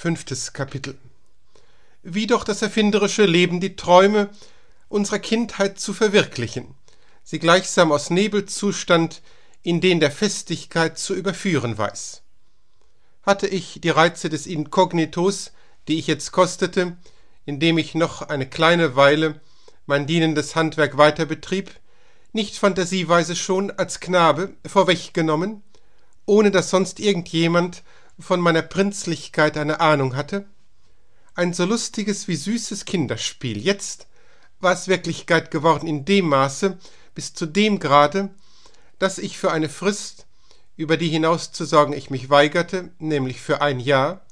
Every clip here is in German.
Fünftes Kapitel. Wie doch das erfinderische Leben die Träume unserer Kindheit zu verwirklichen, sie gleichsam aus Nebelzustand in den der Festigkeit zu überführen weiß. Hatte ich die Reize des Inkognitos, die ich jetzt kostete, indem ich noch eine kleine Weile mein dienendes Handwerk weiter betrieb, nicht fantasieweise schon als Knabe vorweggenommen, ohne dass sonst irgendjemand von meiner Prinzlichkeit eine Ahnung hatte? Ein so lustiges wie süßes Kinderspiel. Jetzt war es Wirklichkeit geworden in dem Maße, bis zu dem Grade, dass ich für eine Frist, über die hinauszusorgen ich mich weigerte, nämlich für ein Jahr,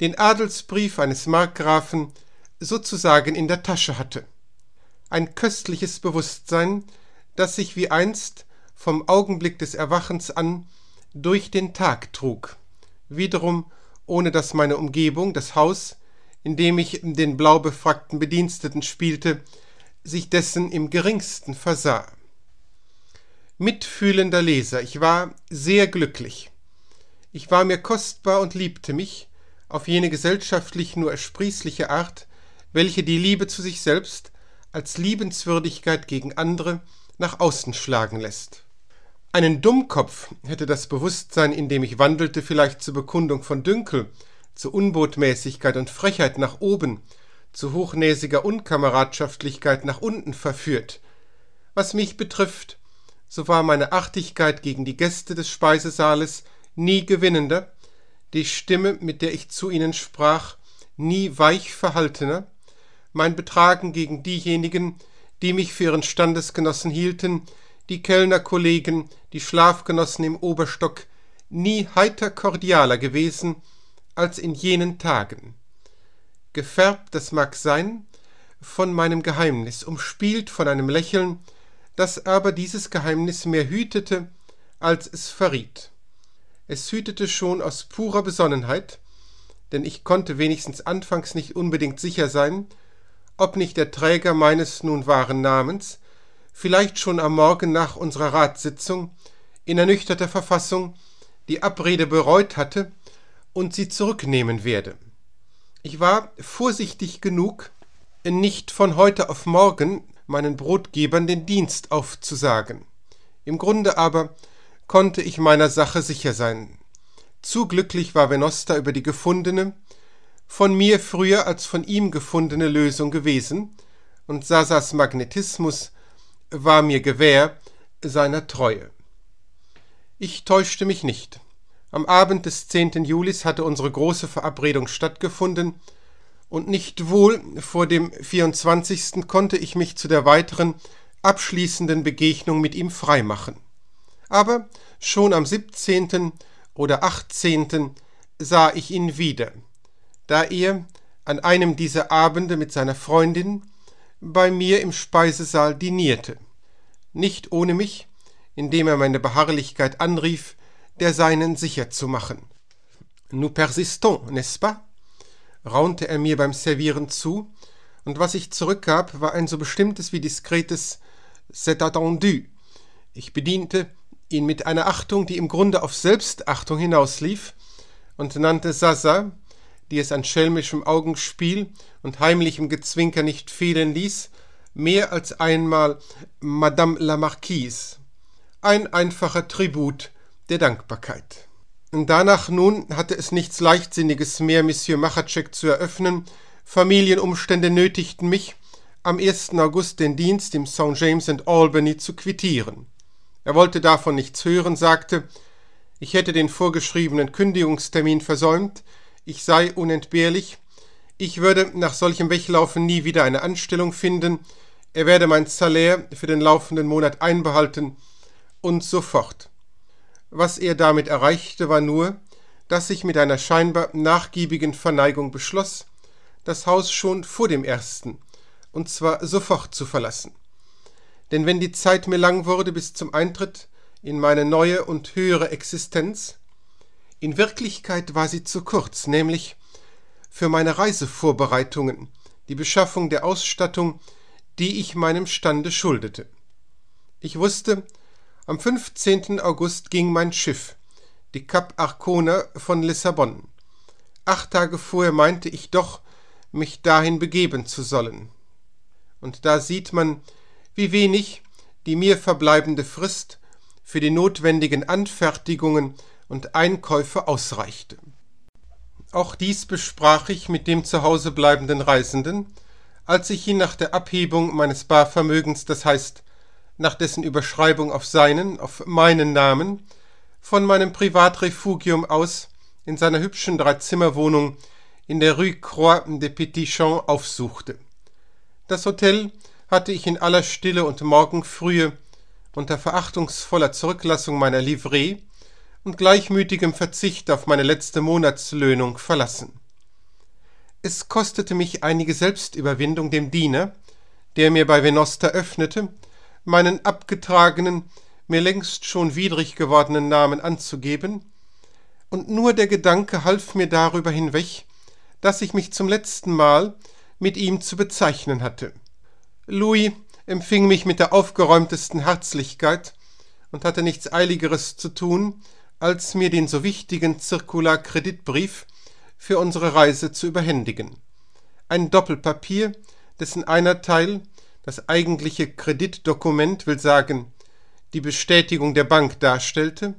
den Adelsbrief eines Markgrafen sozusagen in der Tasche hatte. Ein köstliches Bewusstsein, das sich wie einst vom Augenblick des Erwachens an durch den Tag trug wiederum ohne dass meine Umgebung, das Haus, in dem ich den blau befrackten Bediensteten spielte, sich dessen im geringsten versah. Mitfühlender Leser, ich war sehr glücklich. Ich war mir kostbar und liebte mich, auf jene gesellschaftlich nur ersprießliche Art, welche die Liebe zu sich selbst als Liebenswürdigkeit gegen andere nach außen schlagen lässt. Einen Dummkopf hätte das Bewusstsein, in dem ich wandelte, vielleicht zur Bekundung von Dünkel, zu Unbotmäßigkeit und Frechheit nach oben, zu hochnäsiger Unkameradschaftlichkeit nach unten verführt. Was mich betrifft, so war meine Artigkeit gegen die Gäste des Speisesaales nie gewinnender, die Stimme, mit der ich zu ihnen sprach, nie weich verhaltener, mein Betragen gegen diejenigen, die mich für ihren Standesgenossen hielten, die Kellnerkollegen, die Schlafgenossen im Oberstock nie heiter kordialer gewesen als in jenen Tagen. Gefärbt, das mag sein, von meinem Geheimnis, umspielt von einem Lächeln, das aber dieses Geheimnis mehr hütete, als es verriet. Es hütete schon aus purer Besonnenheit, denn ich konnte wenigstens anfangs nicht unbedingt sicher sein, ob nicht der Träger meines nun wahren Namens vielleicht schon am Morgen nach unserer Ratssitzung, in ernüchterter Verfassung, die Abrede bereut hatte und sie zurücknehmen werde. Ich war vorsichtig genug, nicht von heute auf morgen meinen Brotgebern den Dienst aufzusagen. Im Grunde aber konnte ich meiner Sache sicher sein. Zu glücklich war Venosta über die gefundene, von mir früher als von ihm gefundene Lösung gewesen, und Sasas Magnetismus war mir gewähr seiner Treue. Ich täuschte mich nicht. Am Abend des 10. Julis hatte unsere große Verabredung stattgefunden, und nicht wohl vor dem 24. konnte ich mich zu der weiteren abschließenden Begegnung mit ihm freimachen. Aber schon am 17. oder 18. sah ich ihn wieder, da er an einem dieser Abende mit seiner Freundin bei mir im Speisesaal dinierte. Nicht ohne mich, indem er meine Beharrlichkeit anrief, der seinen sicher zu machen. Nous persistons, n'est-ce pas? raunte er mir beim Servieren zu, und was ich zurückgab, war ein so bestimmtes wie diskretes C'est attendu. Ich bediente ihn mit einer Achtung, die im Grunde auf Selbstachtung hinauslief, und nannte Sasa, die es an schelmischem Augenspiel und heimlichem Gezwinker nicht fehlen ließ, mehr als einmal Madame la Marquise. Ein einfacher Tribut der Dankbarkeit. Danach nun hatte es nichts Leichtsinniges mehr, Monsieur Machatschek zu eröffnen. Familienumstände nötigten mich, am 1. August den Dienst im St. James and Albany zu quittieren. Er wollte davon nichts hören, sagte, ich hätte den vorgeschriebenen Kündigungstermin versäumt, ich sei unentbehrlich, ich würde nach solchem Weglaufen nie wieder eine Anstellung finden, er werde mein Salär für den laufenden Monat einbehalten und so fort. Was er damit erreichte, war nur, dass ich mit einer scheinbar nachgiebigen Verneigung beschloss, das Haus schon vor dem ersten, und zwar sofort zu verlassen. Denn wenn die Zeit mir lang wurde bis zum Eintritt in meine neue und höhere Existenz, in Wirklichkeit war sie zu kurz, nämlich für meine Reisevorbereitungen, die Beschaffung der Ausstattung, die ich meinem Stande schuldete. Ich wusste, am 15. August ging mein Schiff, die Cap Arcona von Lissabon. Acht Tage vorher meinte ich doch, mich dahin begeben zu sollen. Und da sieht man, wie wenig die mir verbleibende Frist für die notwendigen Anfertigungen und Einkäufe ausreichte. Auch dies besprach ich mit dem zu Hause bleibenden Reisenden, als ich ihn nach der Abhebung meines Barvermögens, das heißt nach dessen Überschreibung auf seinen, auf meinen Namen, von meinem Privatrefugium aus in seiner hübschen Dreizimmerwohnung in der Rue Croix des Petits Champs aufsuchte. Das Hotel hatte ich in aller Stille und Morgenfrühe unter verachtungsvoller Zurücklassung meiner Livree und gleichmütigem Verzicht auf meine letzte Monatslöhnung verlassen. Es kostete mich einige Selbstüberwindung, dem Diener, der mir bei Venosta öffnete, meinen abgetragenen, mir längst schon widrig gewordenen Namen anzugeben, und nur der Gedanke half mir darüber hinweg, dass ich mich zum letzten Mal mit ihm zu bezeichnen hatte. Louis empfing mich mit der aufgeräumtesten Herzlichkeit und hatte nichts Eiligeres zu tun, als mir den so wichtigen Circular-Kreditbrief für unsere Reise zu überhändigen. Ein Doppelpapier, dessen einer Teil, das eigentliche Kreditdokument, will sagen, die Bestätigung der Bank darstellte,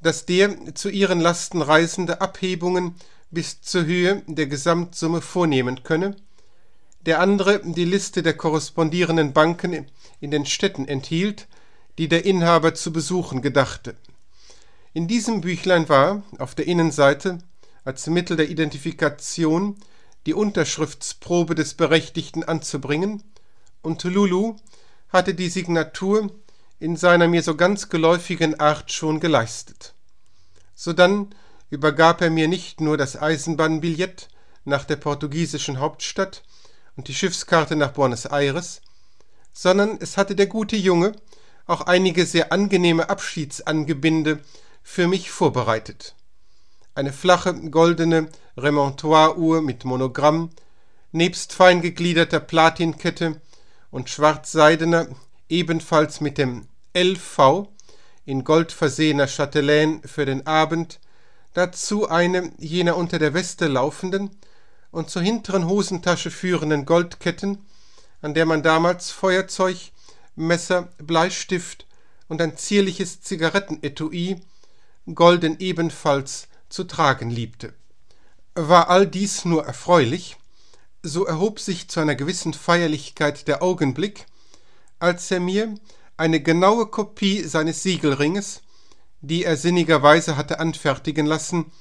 dass der zu ihren Lasten Reisende Abhebungen bis zur Höhe der Gesamtsumme vornehmen könne, der andere die Liste der korrespondierenden Banken in den Städten enthielt, die der Inhaber zu besuchen gedachte in diesem Büchlein war auf der Innenseite als Mittel der Identifikation die Unterschriftsprobe des Berechtigten anzubringen, und Lulu hatte die Signatur in seiner mir so ganz geläufigen Art schon geleistet. Sodann übergab er mir nicht nur das Eisenbahnbillett nach der portugiesischen Hauptstadt und die Schiffskarte nach Buenos Aires, sondern es hatte der gute Junge auch einige sehr angenehme Abschiedsangebinde für mich vorbereitet. Eine flache, goldene Remontoire-Uhr mit Monogramm, nebst fein gegliederter Platinkette und schwarzseidener, ebenfalls mit dem LV in Gold versehener Chatelaine für den Abend, dazu eine jener unter der Weste laufenden und zur hinteren Hosentasche führenden Goldketten, an der man damals Feuerzeug, Messer, Bleistift und ein zierliches Zigarettenetui golden ebenfalls zu tragen liebte. War all dies nur erfreulich, so erhob sich zu einer gewissen Feierlichkeit der Augenblick, als er mir eine genaue Kopie seines Siegelringes, die er sinnigerweise hatte anfertigen lassen,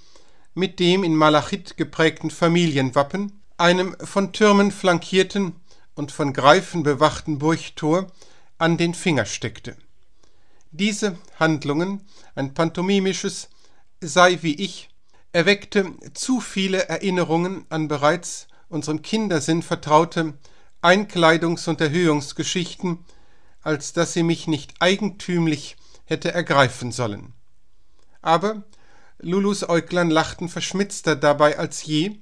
mit dem in Malachit geprägten Familienwappen, einem von Türmen flankierten und von Greifen bewachten Burchtor, an den Finger steckte. Diese Handlungen, ein pantomimisches Sei wie ich, erweckte zu viele Erinnerungen an bereits unserem Kindersinn vertraute Einkleidungs- und Erhöhungsgeschichten, als dass sie mich nicht eigentümlich hätte ergreifen sollen. Aber Lulus Äuglein lachten verschmitzter dabei als je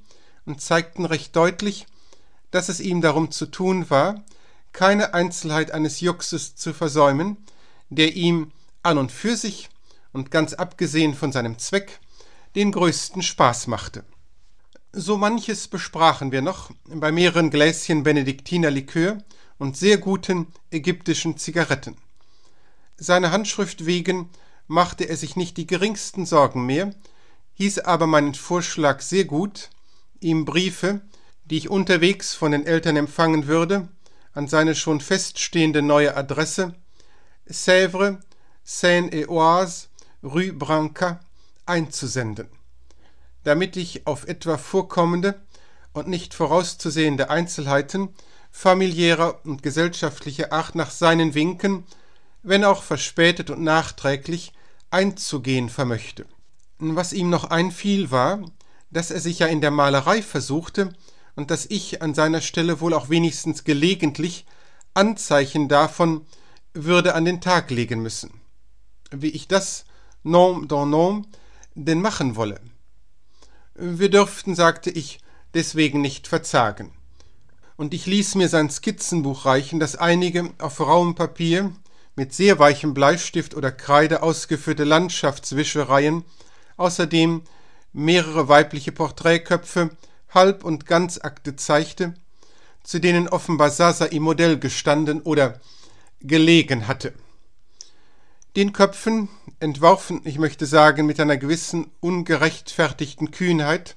und zeigten recht deutlich, dass es ihm darum zu tun war, keine Einzelheit eines Juxes zu versäumen, der ihm an und für sich und ganz abgesehen von seinem Zweck den größten Spaß machte. So manches besprachen wir noch bei mehreren Gläschen Benediktiner Likör und sehr guten ägyptischen Zigaretten. Seiner Handschrift wegen machte er sich nicht die geringsten Sorgen mehr, hieß aber meinen Vorschlag sehr gut, ihm Briefe, die ich unterwegs von den Eltern empfangen würde, an seine schon feststehende neue Adresse Sèvres, Seine-et-Oise, Rue Branca einzusenden, damit ich auf etwa vorkommende und nicht vorauszusehende Einzelheiten familiärer und gesellschaftlicher Art nach seinen Winken, wenn auch verspätet und nachträglich, einzugehen vermöchte. Was ihm noch einfiel, war, dass er sich ja in der Malerei versuchte und dass ich an seiner Stelle wohl auch wenigstens gelegentlich Anzeichen davon würde an den Tag legen müssen, wie ich das nom dans nom denn machen wolle. Wir dürften, sagte ich, deswegen nicht verzagen. Und ich ließ mir sein Skizzenbuch reichen, das einige auf rauem Papier mit sehr weichem Bleistift oder Kreide ausgeführte Landschaftswischereien, außerdem mehrere weibliche Porträtköpfe, Halb- und Ganzakte zeigte, zu denen offenbar Sasa im Modell gestanden oder gelegen hatte. Den Köpfen, entworfen, ich möchte sagen, mit einer gewissen ungerechtfertigten Kühnheit,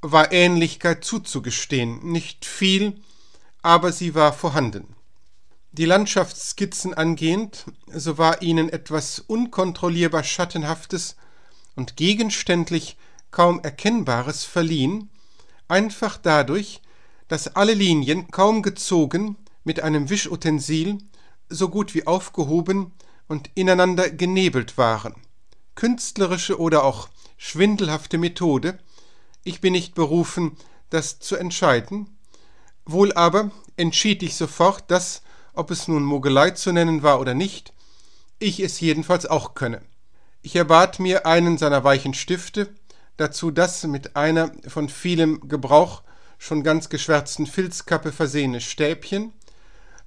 war Ähnlichkeit zuzugestehen, nicht viel, aber sie war vorhanden. Die Landschaftsskizzen angehend, so war ihnen etwas unkontrollierbar Schattenhaftes und gegenständlich kaum Erkennbares verliehen, einfach dadurch, dass alle Linien kaum gezogen mit einem Wischutensil so gut wie aufgehoben und ineinander genebelt waren. Künstlerische oder auch schwindelhafte Methode, ich bin nicht berufen, das zu entscheiden, wohl aber entschied ich sofort, dass, ob es nun Mogelei zu nennen war oder nicht, ich es jedenfalls auch könne. Ich erbat mir einen seiner weichen Stifte, dazu das mit einer von vielem Gebrauch schon ganz geschwärzten Filzkappe versehene Stäbchen,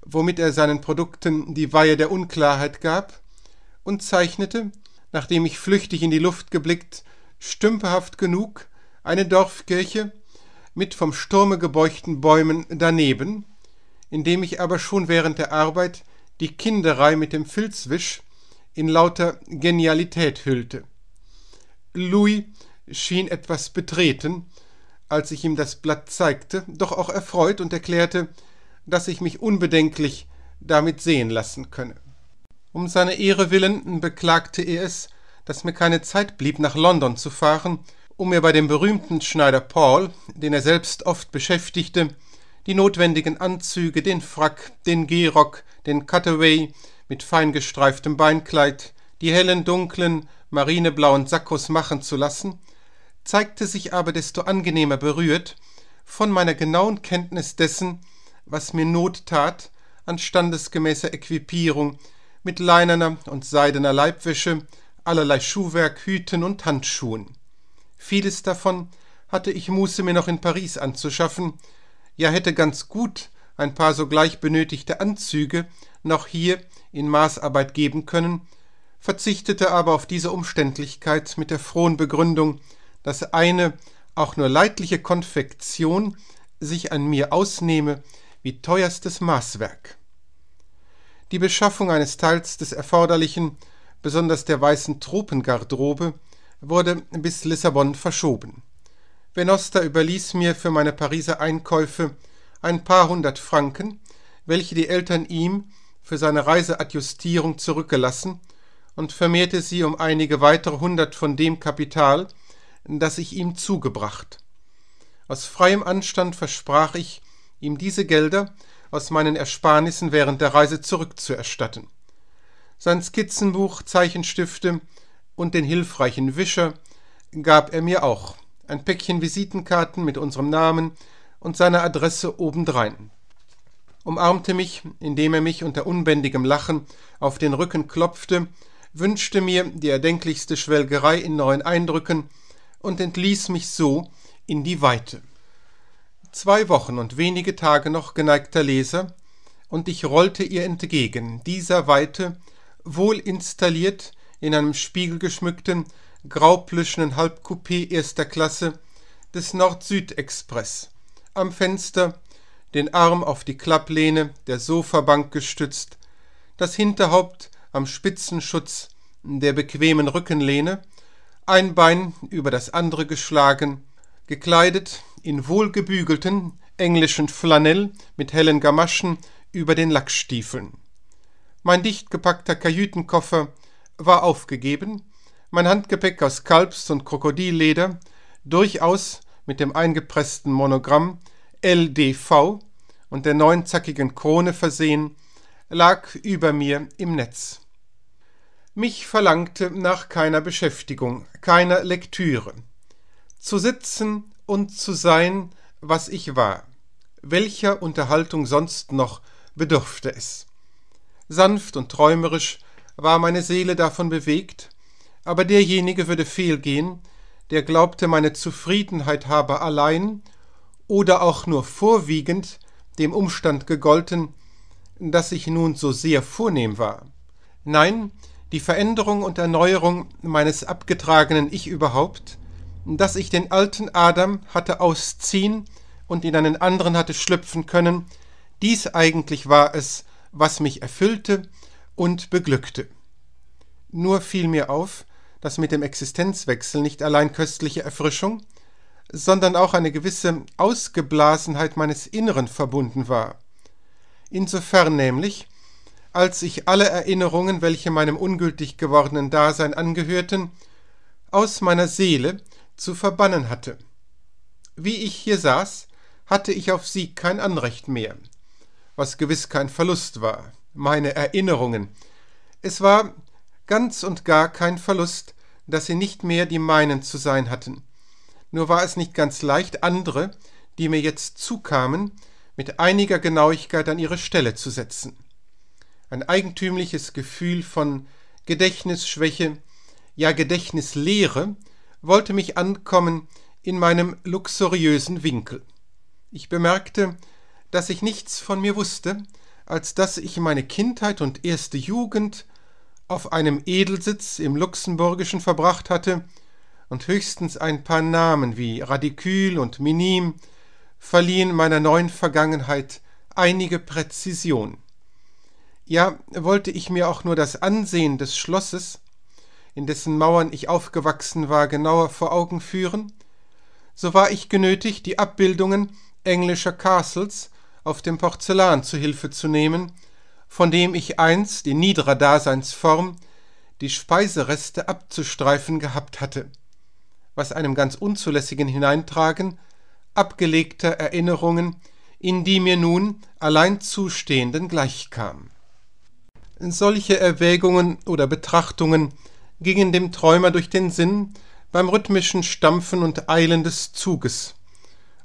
womit er seinen Produkten die Weihe der Unklarheit gab, und zeichnete, nachdem ich flüchtig in die Luft geblickt, stümperhaft genug, eine Dorfkirche mit vom Sturme gebeuchten Bäumen daneben, indem ich aber schon während der Arbeit die Kinderei mit dem Filzwisch in lauter Genialität hüllte. Louis schien etwas betreten, als ich ihm das Blatt zeigte, doch auch erfreut und erklärte, dass ich mich unbedenklich damit sehen lassen könne. Um seiner Ehre willen beklagte er es, dass mir keine Zeit blieb, nach London zu fahren, um mir bei dem berühmten Schneider Paul, den er selbst oft beschäftigte, die notwendigen Anzüge, den Frack, den Gehrock, den Cutaway mit fein gestreiftem Beinkleid, die hellen, dunklen, marineblauen Sackos machen zu lassen, zeigte sich aber desto angenehmer berührt von meiner genauen Kenntnis dessen, was mir Not tat, an standesgemäßer Equipierung, mit leinerner und seidener Leibwäsche, allerlei Schuhwerk, Hüten und Handschuhen. Vieles davon hatte ich Muße mir noch in Paris anzuschaffen, ja hätte ganz gut ein paar sogleich benötigte Anzüge noch hier in Maßarbeit geben können, verzichtete aber auf diese Umständlichkeit mit der frohen Begründung, dass eine auch nur leidliche Konfektion sich an mir ausnehme, wie teuerstes Maßwerk. Die Beschaffung eines Teils des erforderlichen, besonders der weißen Tropengarderobe, wurde bis Lissabon verschoben. Venosta überließ mir für meine Pariser Einkäufe ein paar hundert Franken, welche die Eltern ihm für seine Reiseadjustierung zurückgelassen und vermehrte sie um einige weitere hundert von dem Kapital, das ich ihm zugebracht. Aus freiem Anstand versprach ich, ihm diese Gelder aus meinen Ersparnissen während der Reise zurückzuerstatten. Sein Skizzenbuch, Zeichenstifte und den hilfreichen Wischer gab er mir auch, ein Päckchen Visitenkarten mit unserem Namen und seiner Adresse obendrein, umarmte mich, indem er mich unter unbändigem Lachen auf den Rücken klopfte, wünschte mir die erdenklichste Schwelgerei in neuen Eindrücken und entließ mich so in die Weite zwei Wochen und wenige Tage noch, geneigter Leser, und ich rollte ihr entgegen, dieser Weite, wohl installiert, in einem spiegelgeschmückten, grauplüschenden Halbcoupé erster Klasse des Nord-Süd-Express. Am Fenster, den Arm auf die Klapplehne der Sofabank gestützt, das Hinterhaupt am Spitzenschutz der bequemen Rückenlehne, ein Bein über das andere geschlagen, gekleidet in wohlgebügelten englischen Flanell mit hellen Gamaschen über den Lackstiefeln. Mein dicht gepackter Kajütenkoffer war aufgegeben, mein Handgepäck aus Kalbs- und Krokodilleder, durchaus mit dem eingepressten Monogramm LDV und der neunzackigen Krone versehen, lag über mir im Netz. Mich verlangte nach keiner Beschäftigung, keiner Lektüre. Zu sitzen und zu sein, was ich war. Welcher Unterhaltung sonst noch bedurfte es? Sanft und träumerisch war meine Seele davon bewegt, aber derjenige würde fehlgehen, der glaubte, meine Zufriedenheit habe allein oder auch nur vorwiegend dem Umstand gegolten, dass ich nun so sehr vornehm war. Nein, die Veränderung und Erneuerung meines abgetragenen Ich überhaupt dass ich den alten Adam hatte ausziehen und in einen anderen hatte schlüpfen können, dies eigentlich war es, was mich erfüllte und beglückte. Nur fiel mir auf, dass mit dem Existenzwechsel nicht allein köstliche Erfrischung, sondern auch eine gewisse Ausgeblasenheit meines Inneren verbunden war. Insofern nämlich, als ich alle Erinnerungen, welche meinem ungültig gewordenen Dasein angehörten, aus meiner Seele zu verbannen hatte wie ich hier saß hatte ich auf sie kein anrecht mehr was gewiß kein verlust war meine erinnerungen es war ganz und gar kein verlust daß sie nicht mehr die meinen zu sein hatten nur war es nicht ganz leicht andere, die mir jetzt zukamen mit einiger genauigkeit an ihre stelle zu setzen ein eigentümliches gefühl von gedächtnisschwäche ja gedächtnisleere wollte mich ankommen in meinem luxuriösen Winkel. Ich bemerkte, dass ich nichts von mir wusste, als dass ich meine Kindheit und erste Jugend auf einem Edelsitz im Luxemburgischen verbracht hatte und höchstens ein paar Namen wie Radikül und Minim verliehen meiner neuen Vergangenheit einige Präzision. Ja, wollte ich mir auch nur das Ansehen des Schlosses in dessen Mauern ich aufgewachsen war, genauer vor Augen führen, so war ich genötigt, die Abbildungen englischer Castles auf dem Porzellan zu Hilfe zu nehmen, von dem ich einst in niederer Daseinsform die Speisereste abzustreifen gehabt hatte, was einem ganz unzulässigen Hineintragen abgelegter Erinnerungen in die mir nun allein zustehenden gleichkam. Solche Erwägungen oder Betrachtungen gingen dem Träumer durch den Sinn beim rhythmischen Stampfen und Eilen des Zuges.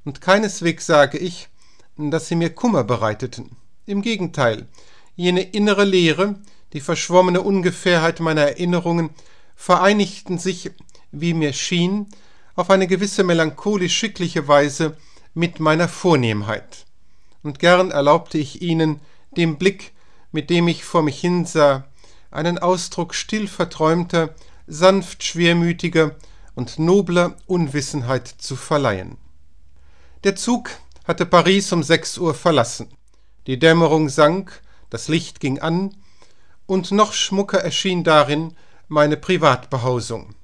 Und keineswegs sage ich, dass sie mir Kummer bereiteten. Im Gegenteil, jene innere Leere, die verschwommene Ungefährheit meiner Erinnerungen vereinigten sich, wie mir schien, auf eine gewisse melancholisch schickliche Weise mit meiner Vornehmheit. Und gern erlaubte ich ihnen, dem Blick, mit dem ich vor mich hinsah, einen Ausdruck still verträumter, sanft schwermütiger und nobler Unwissenheit zu verleihen. Der Zug hatte Paris um sechs Uhr verlassen. Die Dämmerung sank, das Licht ging an, und noch schmucker erschien darin meine Privatbehausung.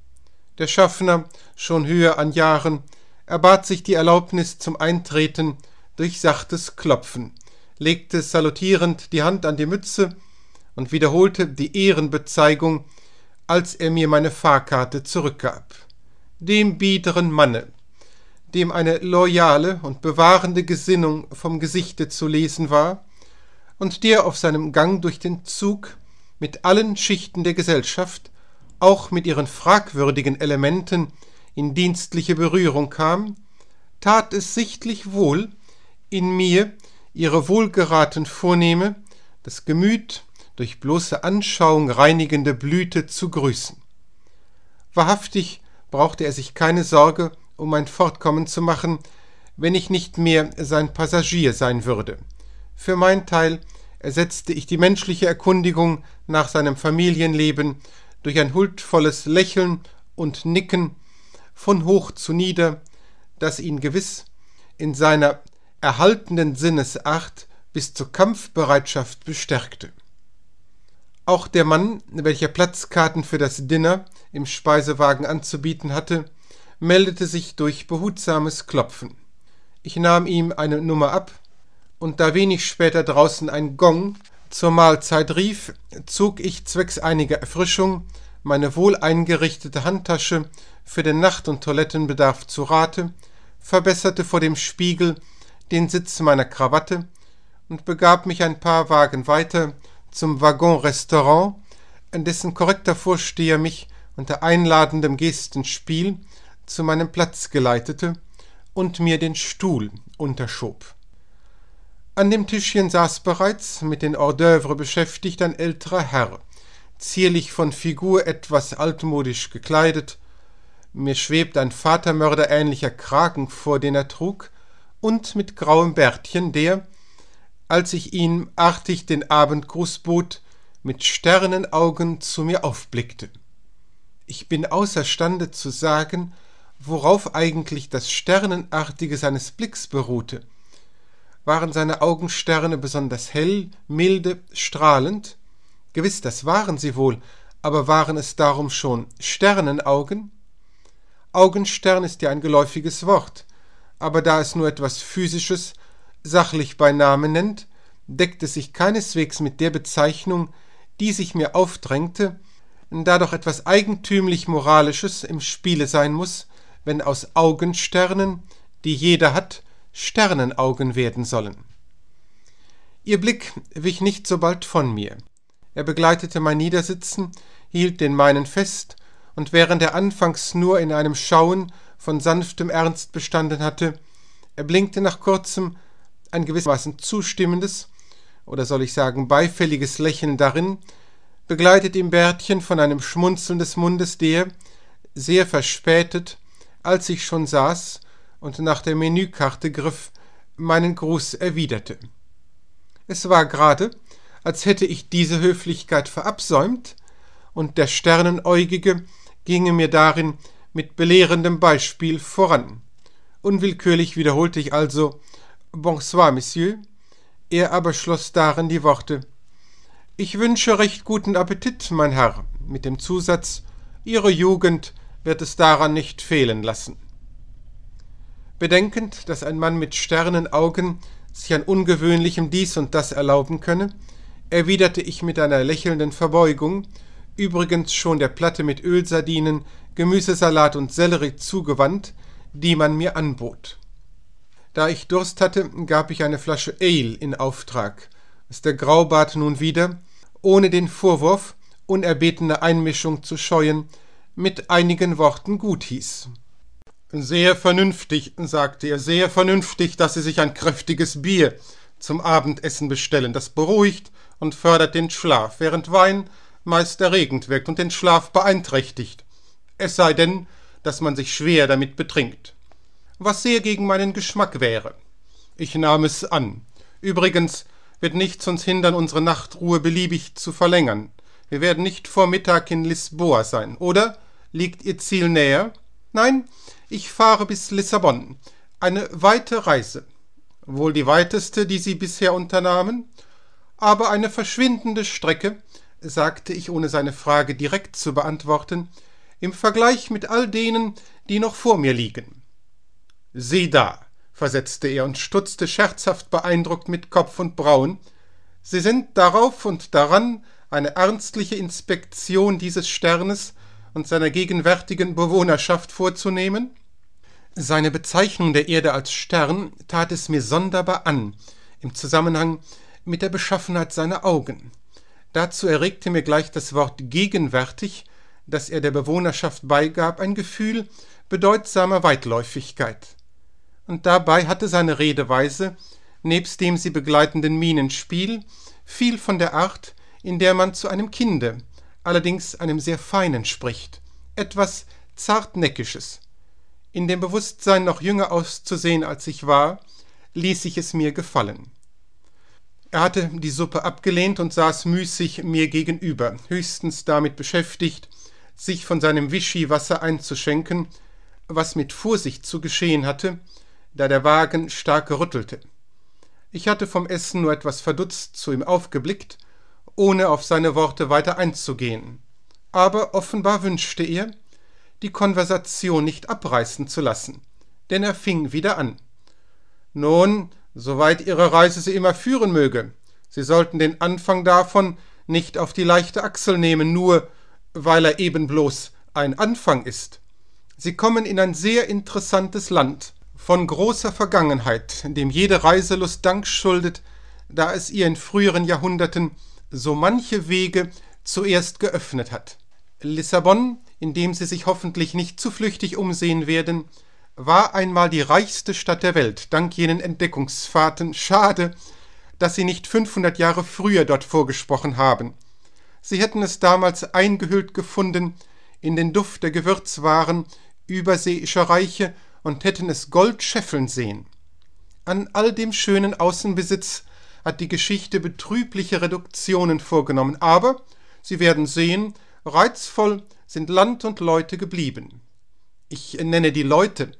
Der Schaffner, schon höher an Jahren, erbat sich die Erlaubnis zum Eintreten durch sachtes Klopfen, legte salutierend die Hand an die Mütze und wiederholte die Ehrenbezeigung, als er mir meine Fahrkarte zurückgab. Dem biederen Manne, dem eine loyale und bewahrende Gesinnung vom Gesichte zu lesen war, und der auf seinem Gang durch den Zug mit allen Schichten der Gesellschaft, auch mit ihren fragwürdigen Elementen, in dienstliche Berührung kam, tat es sichtlich wohl, in mir ihre wohlgeraten Vornehme, das Gemüt durch bloße Anschauung reinigende Blüte zu grüßen. Wahrhaftig brauchte er sich keine Sorge um mein Fortkommen zu machen, wenn ich nicht mehr sein Passagier sein würde. Für meinen Teil ersetzte ich die menschliche Erkundigung nach seinem Familienleben durch ein huldvolles Lächeln und Nicken von hoch zu nieder, das ihn gewiss in seiner erhaltenen Sinnesacht bis zur Kampfbereitschaft bestärkte. Auch der Mann, welcher Platzkarten für das Dinner im Speisewagen anzubieten hatte, meldete sich durch behutsames Klopfen. Ich nahm ihm eine Nummer ab, und da wenig später draußen ein Gong zur Mahlzeit rief, zog ich zwecks einiger Erfrischung meine wohl eingerichtete Handtasche für den Nacht- und Toilettenbedarf zu Rate, verbesserte vor dem Spiegel den Sitz meiner Krawatte und begab mich ein paar Wagen weiter zum Waggon-Restaurant, in dessen korrekter Vorsteher mich unter einladendem Gestenspiel zu meinem Platz geleitete und mir den Stuhl unterschob. An dem Tischchen saß bereits, mit den Hors d'oeuvre beschäftigt, ein älterer Herr, zierlich von Figur etwas altmodisch gekleidet. Mir schwebt ein Vatermörder ähnlicher Kragen vor, den er trug, und mit grauem Bärtchen, der, als ich ihm artig den Abendgruß bot, mit Sternenaugen zu mir aufblickte. Ich bin außerstande zu sagen, worauf eigentlich das Sternenartige seines Blicks beruhte. Waren seine Augensterne besonders hell, milde, strahlend? Gewiss, das waren sie wohl, aber waren es darum schon Sternenaugen? Augenstern ist ja ein geläufiges Wort, aber da es nur etwas Physisches, sachlich bei Namen nennt, deckte sich keineswegs mit der Bezeichnung, die sich mir aufdrängte, da doch etwas eigentümlich Moralisches im Spiele sein muss, wenn aus Augensternen, die jeder hat, Sternenaugen werden sollen. Ihr Blick wich nicht so bald von mir. Er begleitete mein Niedersitzen, hielt den meinen fest, und während er anfangs nur in einem Schauen von sanftem Ernst bestanden hatte, erblinkte nach kurzem ein gewissermaßen zustimmendes oder soll ich sagen beifälliges Lächeln darin, begleitet im Bärtchen von einem Schmunzeln des Mundes, der, sehr verspätet, als ich schon saß und nach der Menükarte griff, meinen Gruß erwiderte. Es war gerade, als hätte ich diese Höflichkeit verabsäumt, und der Sternenäugige ginge mir darin mit belehrendem Beispiel voran. Unwillkürlich wiederholte ich also Bonsoir, Monsieur. Er aber schloss darin die Worte Ich wünsche recht guten Appetit, mein Herr, mit dem Zusatz Ihre Jugend wird es daran nicht fehlen lassen. Bedenkend, dass ein Mann mit Sternenaugen sich an ungewöhnlichem dies und das erlauben könne, erwiderte ich mit einer lächelnden Verbeugung, übrigens schon der Platte mit Ölsardinen, Gemüsesalat und Sellerie zugewandt, die man mir anbot. Da ich Durst hatte, gab ich eine Flasche Ale in Auftrag, was der Graubart nun wieder, ohne den Vorwurf unerbetene Einmischung zu scheuen, mit einigen Worten gut hieß. Sehr vernünftig, sagte er, sehr vernünftig, dass Sie sich ein kräftiges Bier zum Abendessen bestellen. Das beruhigt und fördert den Schlaf, während Wein meist erregend wirkt und den Schlaf beeinträchtigt. Es sei denn, dass man sich schwer damit betrinkt was sehr gegen meinen Geschmack wäre. Ich nahm es an. Übrigens wird nichts uns hindern, unsere Nachtruhe beliebig zu verlängern. Wir werden nicht vor Mittag in Lisboa sein, oder? Liegt Ihr Ziel näher? Nein, ich fahre bis Lissabon. Eine weite Reise. Wohl die weiteste, die Sie bisher unternahmen? Aber eine verschwindende Strecke, sagte ich, ohne seine Frage direkt zu beantworten, im Vergleich mit all denen, die noch vor mir liegen. Sieh da, versetzte er und stutzte scherzhaft beeindruckt mit Kopf und Brauen, Sie sind darauf und daran eine ernstliche Inspektion dieses Sternes und seiner gegenwärtigen Bewohnerschaft vorzunehmen? Seine Bezeichnung der Erde als Stern tat es mir sonderbar an, im Zusammenhang mit der Beschaffenheit seiner Augen. Dazu erregte mir gleich das Wort gegenwärtig, das er der Bewohnerschaft beigab, ein Gefühl bedeutsamer Weitläufigkeit und dabei hatte seine Redeweise, nebst dem sie begleitenden Mienenspiel, viel von der Art, in der man zu einem Kinde, allerdings einem sehr feinen spricht, etwas Zartnäckisches. In dem Bewusstsein, noch jünger auszusehen, als ich war, ließ ich es mir gefallen. Er hatte die Suppe abgelehnt und saß müßig mir gegenüber, höchstens damit beschäftigt, sich von seinem Vichy-Wasser einzuschenken, was mit Vorsicht zu geschehen hatte, da der wagen stark rüttelte ich hatte vom essen nur etwas verdutzt zu ihm aufgeblickt ohne auf seine worte weiter einzugehen aber offenbar wünschte er die konversation nicht abreißen zu lassen denn er fing wieder an nun soweit ihre reise sie immer führen möge sie sollten den anfang davon nicht auf die leichte achsel nehmen nur weil er eben bloß ein anfang ist sie kommen in ein sehr interessantes land von großer Vergangenheit, dem jede Reiselust Dank schuldet, da es ihr in früheren Jahrhunderten so manche Wege zuerst geöffnet hat. Lissabon, in dem Sie sich hoffentlich nicht zu flüchtig umsehen werden, war einmal die reichste Stadt der Welt, dank jenen Entdeckungsfahrten. Schade, dass Sie nicht 500 Jahre früher dort vorgesprochen haben. Sie hätten es damals eingehüllt gefunden in den Duft der Gewürzwaren überseeischer Reiche und hätten es Gold scheffeln sehen. An all dem schönen Außenbesitz hat die Geschichte betrübliche Reduktionen vorgenommen, aber, Sie werden sehen, reizvoll sind Land und Leute geblieben. Ich nenne die Leute,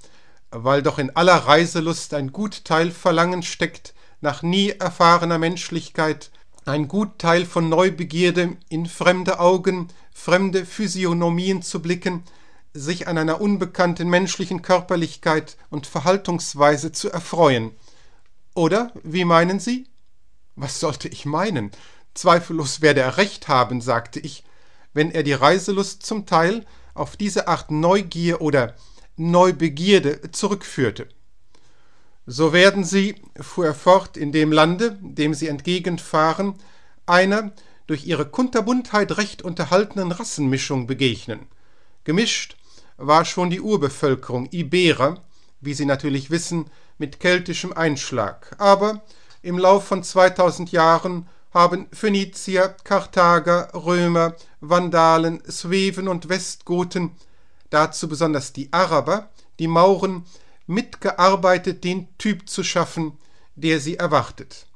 weil doch in aller Reiselust ein gut Teil Verlangen steckt nach nie erfahrener Menschlichkeit, ein gut Teil von Neubegierde, in fremde Augen, fremde Physiognomien zu blicken, sich an einer unbekannten menschlichen Körperlichkeit und Verhaltungsweise zu erfreuen. Oder wie meinen Sie? Was sollte ich meinen? Zweifellos werde er recht haben, sagte ich, wenn er die Reiselust zum Teil auf diese Art Neugier oder Neubegierde zurückführte. So werden Sie, fuhr er fort, in dem Lande, dem Sie entgegenfahren, einer durch ihre Kunterbuntheit recht unterhaltenen Rassenmischung begegnen, gemischt war schon die Urbevölkerung Iberer, wie Sie natürlich wissen, mit keltischem Einschlag. Aber im Lauf von 2000 Jahren haben Phönizier, Karthager, Römer, Vandalen, Sueven und Westgoten, dazu besonders die Araber, die Mauren, mitgearbeitet, den Typ zu schaffen, der sie erwartet.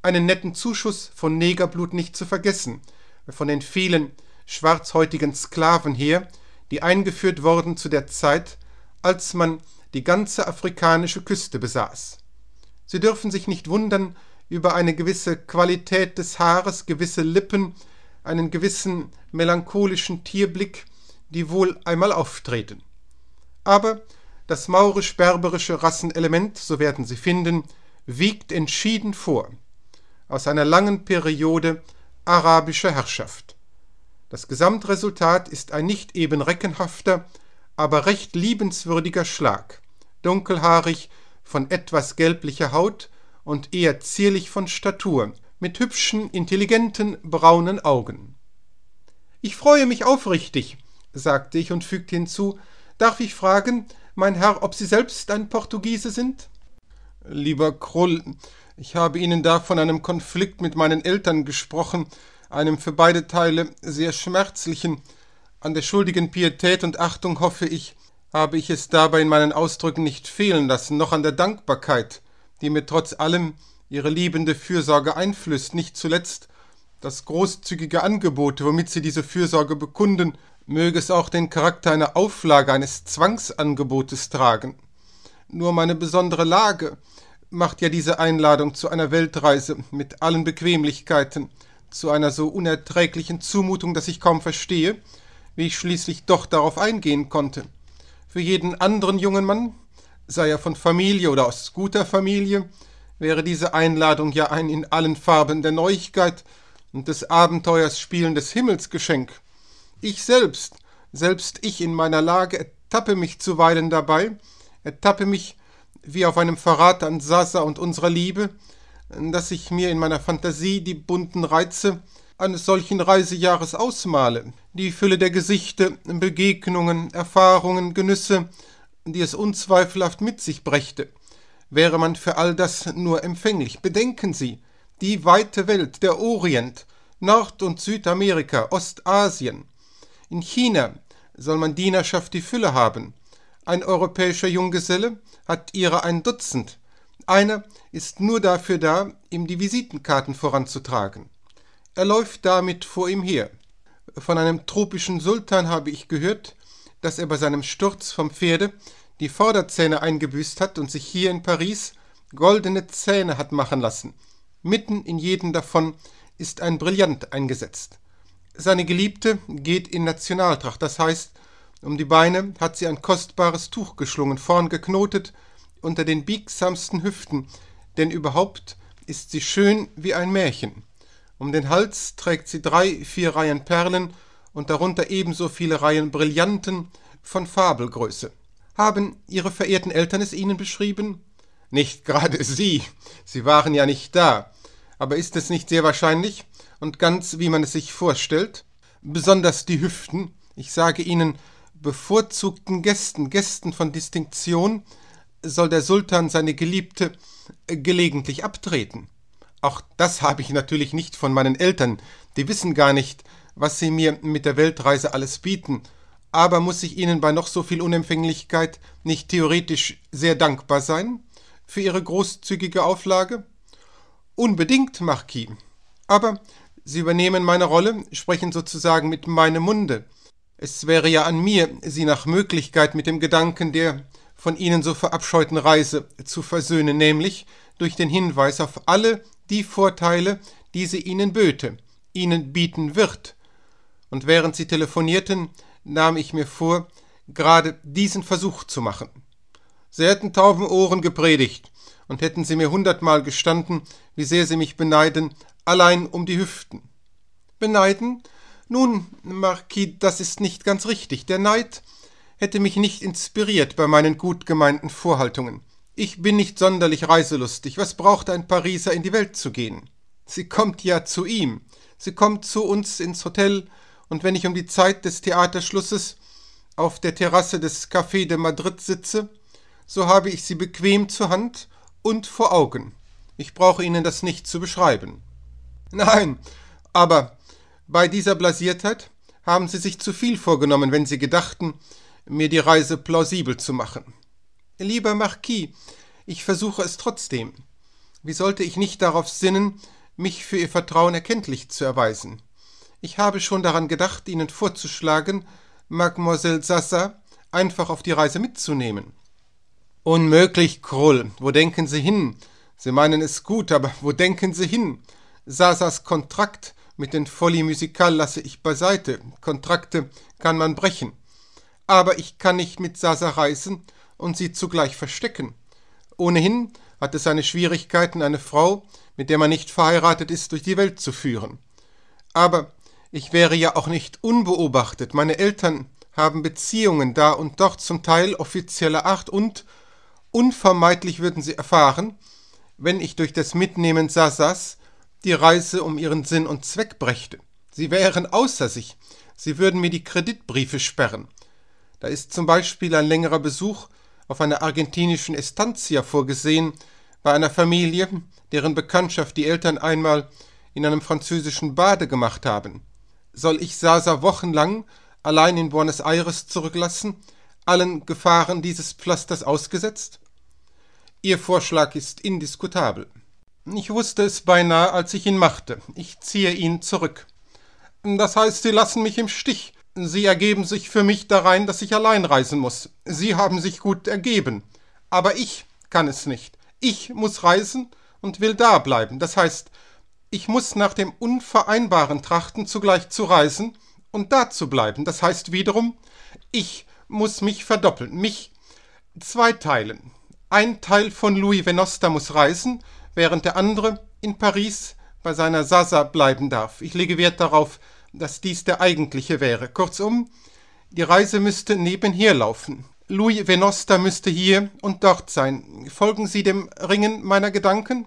Einen netten Zuschuss von Negerblut nicht zu vergessen, von den vielen schwarzhäutigen Sklaven her, die eingeführt wurden zu der Zeit, als man die ganze afrikanische Küste besaß. Sie dürfen sich nicht wundern über eine gewisse Qualität des Haares, gewisse Lippen, einen gewissen melancholischen Tierblick, die wohl einmal auftreten. Aber das maurisch-berberische Rassenelement, so werden Sie finden, wiegt entschieden vor aus einer langen Periode arabischer Herrschaft. Das Gesamtresultat ist ein nicht eben reckenhafter, aber recht liebenswürdiger Schlag, dunkelhaarig, von etwas gelblicher Haut und eher zierlich von Statur, mit hübschen, intelligenten, braunen Augen. Ich freue mich aufrichtig, sagte ich und fügte hinzu, darf ich fragen, mein Herr, ob Sie selbst ein Portugiese sind? Lieber Krull, ich habe Ihnen da von einem Konflikt mit meinen Eltern gesprochen, einem für beide Teile sehr schmerzlichen, an der schuldigen Pietät und Achtung hoffe ich, habe ich es dabei in meinen Ausdrücken nicht fehlen lassen, noch an der Dankbarkeit, die mir trotz allem ihre liebende Fürsorge einflößt, nicht zuletzt das großzügige Angebot, womit sie diese Fürsorge bekunden, möge es auch den Charakter einer Auflage, eines Zwangsangebotes tragen. Nur meine besondere Lage macht ja diese Einladung zu einer Weltreise mit allen Bequemlichkeiten zu einer so unerträglichen Zumutung, dass ich kaum verstehe, wie ich schließlich doch darauf eingehen konnte. Für jeden anderen jungen Mann, sei er von Familie oder aus guter Familie, wäre diese Einladung ja ein in allen Farben der Neuigkeit und des Abenteuers spielendes Himmelsgeschenk. Ich selbst, selbst ich in meiner Lage, ertappe mich zuweilen dabei, ertappe mich wie auf einem Verrat an Sasa und unserer Liebe, dass ich mir in meiner Fantasie die bunten Reize eines solchen Reisejahres ausmale, die Fülle der Gesichter, Begegnungen, Erfahrungen, Genüsse, die es unzweifelhaft mit sich brächte. Wäre man für all das nur empfänglich. Bedenken Sie, die weite Welt, der Orient, Nord- und Südamerika, Ostasien. In China soll man Dienerschaft die Fülle haben. Ein europäischer Junggeselle hat ihrer ein Dutzend. Einer ist nur dafür da, ihm die Visitenkarten voranzutragen. Er läuft damit vor ihm her. Von einem tropischen Sultan habe ich gehört, dass er bei seinem Sturz vom Pferde die Vorderzähne eingebüßt hat und sich hier in Paris goldene Zähne hat machen lassen. Mitten in jeden davon ist ein Brillant eingesetzt. Seine Geliebte geht in Nationaltracht, das heißt, um die Beine hat sie ein kostbares Tuch geschlungen, vorn geknotet, unter den biegsamsten Hüften, denn überhaupt ist sie schön wie ein Märchen. Um den Hals trägt sie drei, vier Reihen Perlen und darunter ebenso viele Reihen Brillanten von Fabelgröße. Haben Ihre verehrten Eltern es Ihnen beschrieben? Nicht gerade Sie, Sie waren ja nicht da. Aber ist es nicht sehr wahrscheinlich und ganz wie man es sich vorstellt? Besonders die Hüften, ich sage Ihnen, bevorzugten Gästen, Gästen von Distinktion, soll der Sultan seine Geliebte gelegentlich abtreten. Auch das habe ich natürlich nicht von meinen Eltern, die wissen gar nicht, was sie mir mit der Weltreise alles bieten, aber muss ich ihnen bei noch so viel Unempfänglichkeit nicht theoretisch sehr dankbar sein für ihre großzügige Auflage? Unbedingt, Marquis. Aber Sie übernehmen meine Rolle, sprechen sozusagen mit meinem Munde. Es wäre ja an mir, Sie nach Möglichkeit mit dem Gedanken der von ihnen so verabscheuten Reise zu versöhnen, nämlich durch den Hinweis auf alle die Vorteile, die sie ihnen böte, ihnen bieten wird. Und während sie telefonierten, nahm ich mir vor, gerade diesen Versuch zu machen. Sie hätten tauben Ohren gepredigt, und hätten sie mir hundertmal gestanden, wie sehr sie mich beneiden, allein um die Hüften. Beneiden? Nun, Marquis, das ist nicht ganz richtig. Der Neid hätte mich nicht inspiriert bei meinen gut gemeinten Vorhaltungen. Ich bin nicht sonderlich reiselustig. Was braucht ein Pariser in die Welt zu gehen? Sie kommt ja zu ihm. Sie kommt zu uns ins Hotel, und wenn ich um die Zeit des Theaterschlusses auf der Terrasse des Café de Madrid sitze, so habe ich sie bequem zur Hand und vor Augen. Ich brauche Ihnen das nicht zu beschreiben. Nein, aber bei dieser Blasiertheit haben Sie sich zu viel vorgenommen, wenn Sie gedachten, mir die Reise plausibel zu machen. Lieber Marquis, ich versuche es trotzdem. Wie sollte ich nicht darauf sinnen, mich für Ihr Vertrauen erkenntlich zu erweisen? Ich habe schon daran gedacht, Ihnen vorzuschlagen, Mademoiselle Sassa einfach auf die Reise mitzunehmen. Unmöglich, Krull. Wo denken Sie hin? Sie meinen es gut, aber wo denken Sie hin? Sassas Kontrakt mit den Folie Musical lasse ich beiseite. Kontrakte kann man brechen aber ich kann nicht mit Sasa reisen und sie zugleich verstecken. Ohnehin hat es seine Schwierigkeiten, eine Frau, mit der man nicht verheiratet ist, durch die Welt zu führen. Aber ich wäre ja auch nicht unbeobachtet. Meine Eltern haben Beziehungen da und dort, zum Teil offizieller Art, und unvermeidlich würden sie erfahren, wenn ich durch das Mitnehmen Sasas die Reise um ihren Sinn und Zweck brächte. Sie wären außer sich. Sie würden mir die Kreditbriefe sperren. Da ist zum Beispiel ein längerer Besuch auf einer argentinischen Estancia vorgesehen, bei einer Familie, deren Bekanntschaft die Eltern einmal in einem französischen Bade gemacht haben. Soll ich Sasa wochenlang allein in Buenos Aires zurücklassen, allen Gefahren dieses Pflasters ausgesetzt? Ihr Vorschlag ist indiskutabel. Ich wusste es beinahe, als ich ihn machte. Ich ziehe ihn zurück. Das heißt, Sie lassen mich im Stich, Sie ergeben sich für mich darein, dass ich allein reisen muss. Sie haben sich gut ergeben. Aber ich kann es nicht. Ich muss reisen und will da bleiben. Das heißt, ich muss nach dem Unvereinbaren trachten, zugleich zu reisen und da zu bleiben. Das heißt wiederum, ich muss mich verdoppeln, mich zweiteilen. Ein Teil von Louis Venosta muss reisen, während der andere in Paris bei seiner Sasa bleiben darf. Ich lege Wert darauf, dass dies der eigentliche wäre. Kurzum, die Reise müsste nebenher laufen. Louis Venosta müsste hier und dort sein. Folgen Sie dem Ringen meiner Gedanken?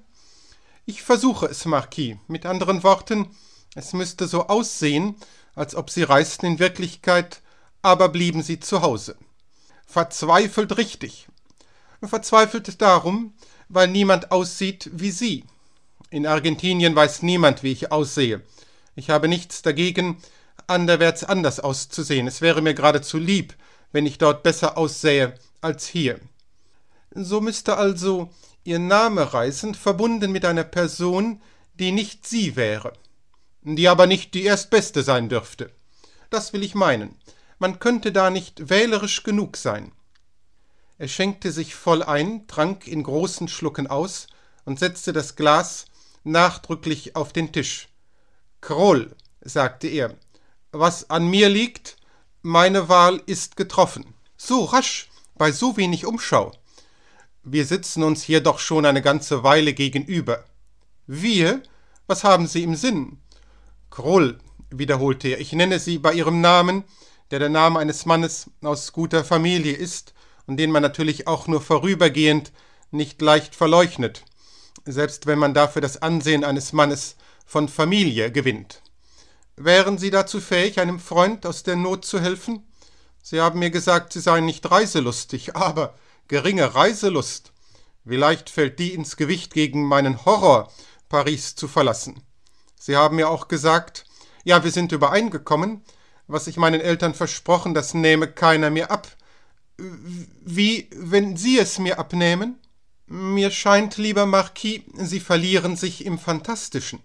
Ich versuche es, Marquis. Mit anderen Worten, es müsste so aussehen, als ob Sie reisten in Wirklichkeit, aber blieben Sie zu Hause. Verzweifelt richtig. Verzweifelt darum, weil niemand aussieht wie Sie. In Argentinien weiß niemand, wie ich aussehe. Ich habe nichts dagegen, anderwärts anders auszusehen. Es wäre mir geradezu lieb, wenn ich dort besser aussähe als hier. So müsste also Ihr Name reisen, verbunden mit einer Person, die nicht Sie wäre, die aber nicht die erstbeste sein dürfte. Das will ich meinen. Man könnte da nicht wählerisch genug sein. Er schenkte sich voll ein, trank in großen Schlucken aus und setzte das Glas nachdrücklich auf den Tisch. Kroll, sagte er, was an mir liegt, meine Wahl ist getroffen. So rasch, bei so wenig Umschau. Wir sitzen uns hier doch schon eine ganze Weile gegenüber. Wir? Was haben Sie im Sinn? Kroll, wiederholte er, ich nenne Sie bei Ihrem Namen, der der Name eines Mannes aus guter Familie ist und den man natürlich auch nur vorübergehend nicht leicht verleugnet, selbst wenn man dafür das Ansehen eines Mannes von Familie gewinnt. Wären Sie dazu fähig, einem Freund aus der Not zu helfen? Sie haben mir gesagt, Sie seien nicht reiselustig, aber geringe Reiselust. Wie leicht fällt die ins Gewicht gegen meinen Horror, Paris zu verlassen. Sie haben mir auch gesagt, ja, wir sind übereingekommen, was ich meinen Eltern versprochen, das nähme keiner mir ab. Wie, wenn Sie es mir abnehmen? Mir scheint, lieber Marquis, Sie verlieren sich im Fantastischen.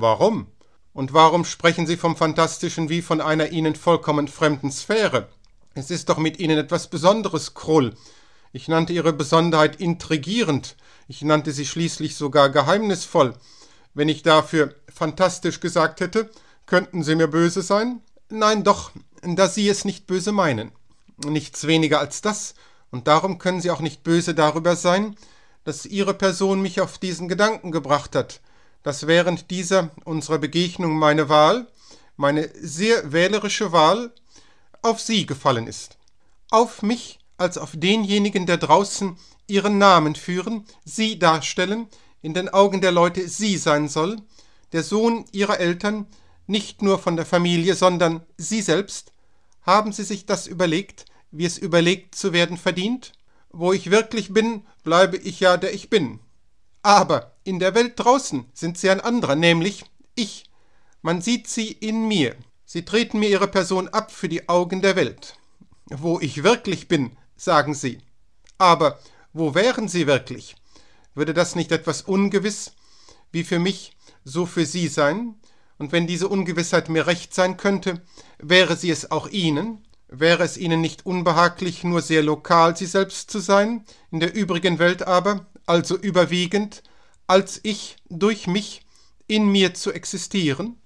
Warum? Und warum sprechen Sie vom Fantastischen wie von einer Ihnen vollkommen fremden Sphäre? Es ist doch mit Ihnen etwas Besonderes, Krull. Ich nannte Ihre Besonderheit intrigierend, ich nannte sie schließlich sogar geheimnisvoll. Wenn ich dafür fantastisch gesagt hätte, könnten Sie mir böse sein? Nein, doch, da Sie es nicht böse meinen. Nichts weniger als das, und darum können Sie auch nicht böse darüber sein, dass Ihre Person mich auf diesen Gedanken gebracht hat dass während dieser unserer Begegnung meine Wahl, meine sehr wählerische Wahl, auf Sie gefallen ist. Auf mich als auf denjenigen, der draußen Ihren Namen führen, Sie darstellen, in den Augen der Leute Sie sein soll, der Sohn Ihrer Eltern, nicht nur von der Familie, sondern Sie selbst, haben Sie sich das überlegt, wie es überlegt zu werden verdient? Wo ich wirklich bin, bleibe ich ja, der ich bin. Aber in der Welt draußen sind sie ein anderer, nämlich ich. Man sieht sie in mir. Sie treten mir ihre Person ab für die Augen der Welt. Wo ich wirklich bin, sagen sie. Aber wo wären sie wirklich? Würde das nicht etwas ungewiss, wie für mich, so für sie sein? Und wenn diese Ungewissheit mir recht sein könnte, wäre sie es auch ihnen? Wäre es ihnen nicht unbehaglich, nur sehr lokal sie selbst zu sein, in der übrigen Welt aber, also überwiegend, als ich durch mich in mir zu existieren?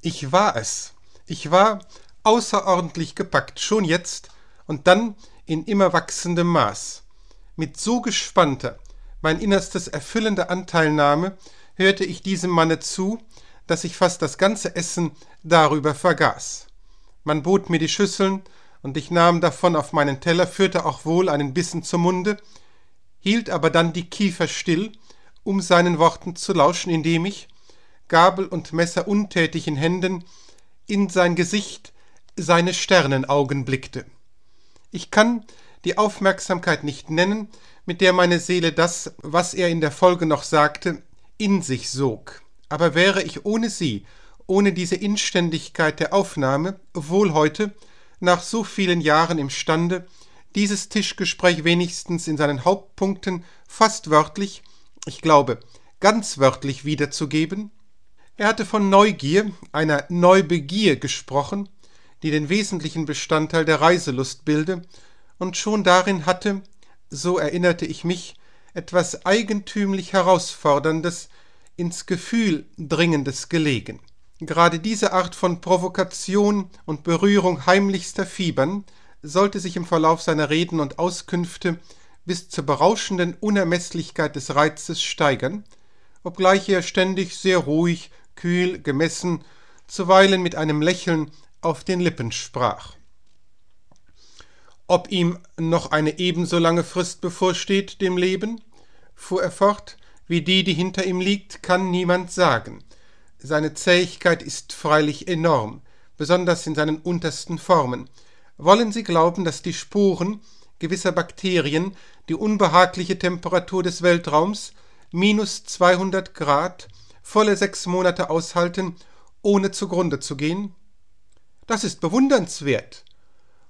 Ich war es. Ich war außerordentlich gepackt, schon jetzt und dann in immer wachsendem Maß. Mit so gespannter, mein innerstes erfüllender Anteilnahme hörte ich diesem Manne zu, dass ich fast das ganze Essen darüber vergaß. Man bot mir die Schüsseln, und ich nahm davon auf meinen Teller, führte auch wohl einen Bissen zum Munde, hielt aber dann die Kiefer still um seinen Worten zu lauschen, indem ich, Gabel und Messer untätig in Händen, in sein Gesicht, seine Sternenaugen blickte. Ich kann die Aufmerksamkeit nicht nennen, mit der meine Seele das, was er in der Folge noch sagte, in sich sog. Aber wäre ich ohne sie, ohne diese Inständigkeit der Aufnahme, wohl heute, nach so vielen Jahren imstande, dieses Tischgespräch wenigstens in seinen Hauptpunkten fast wörtlich ich glaube, ganz wörtlich wiederzugeben. Er hatte von Neugier, einer Neubegier gesprochen, die den wesentlichen Bestandteil der Reiselust bilde, und schon darin hatte, so erinnerte ich mich, etwas eigentümlich Herausforderndes, ins Gefühl Dringendes gelegen. Gerade diese Art von Provokation und Berührung heimlichster Fiebern sollte sich im Verlauf seiner Reden und Auskünfte bis zur berauschenden Unermeßlichkeit des Reizes steigern, obgleich er ständig sehr ruhig, kühl, gemessen, zuweilen mit einem Lächeln auf den Lippen sprach. Ob ihm noch eine ebenso lange Frist bevorsteht, dem Leben, fuhr er fort, wie die, die hinter ihm liegt, kann niemand sagen. Seine Zähigkeit ist freilich enorm, besonders in seinen untersten Formen. Wollen Sie glauben, dass die Spuren, gewisser Bakterien die unbehagliche Temperatur des Weltraums minus 200 Grad volle sechs Monate aushalten, ohne zugrunde zu gehen? Das ist bewundernswert.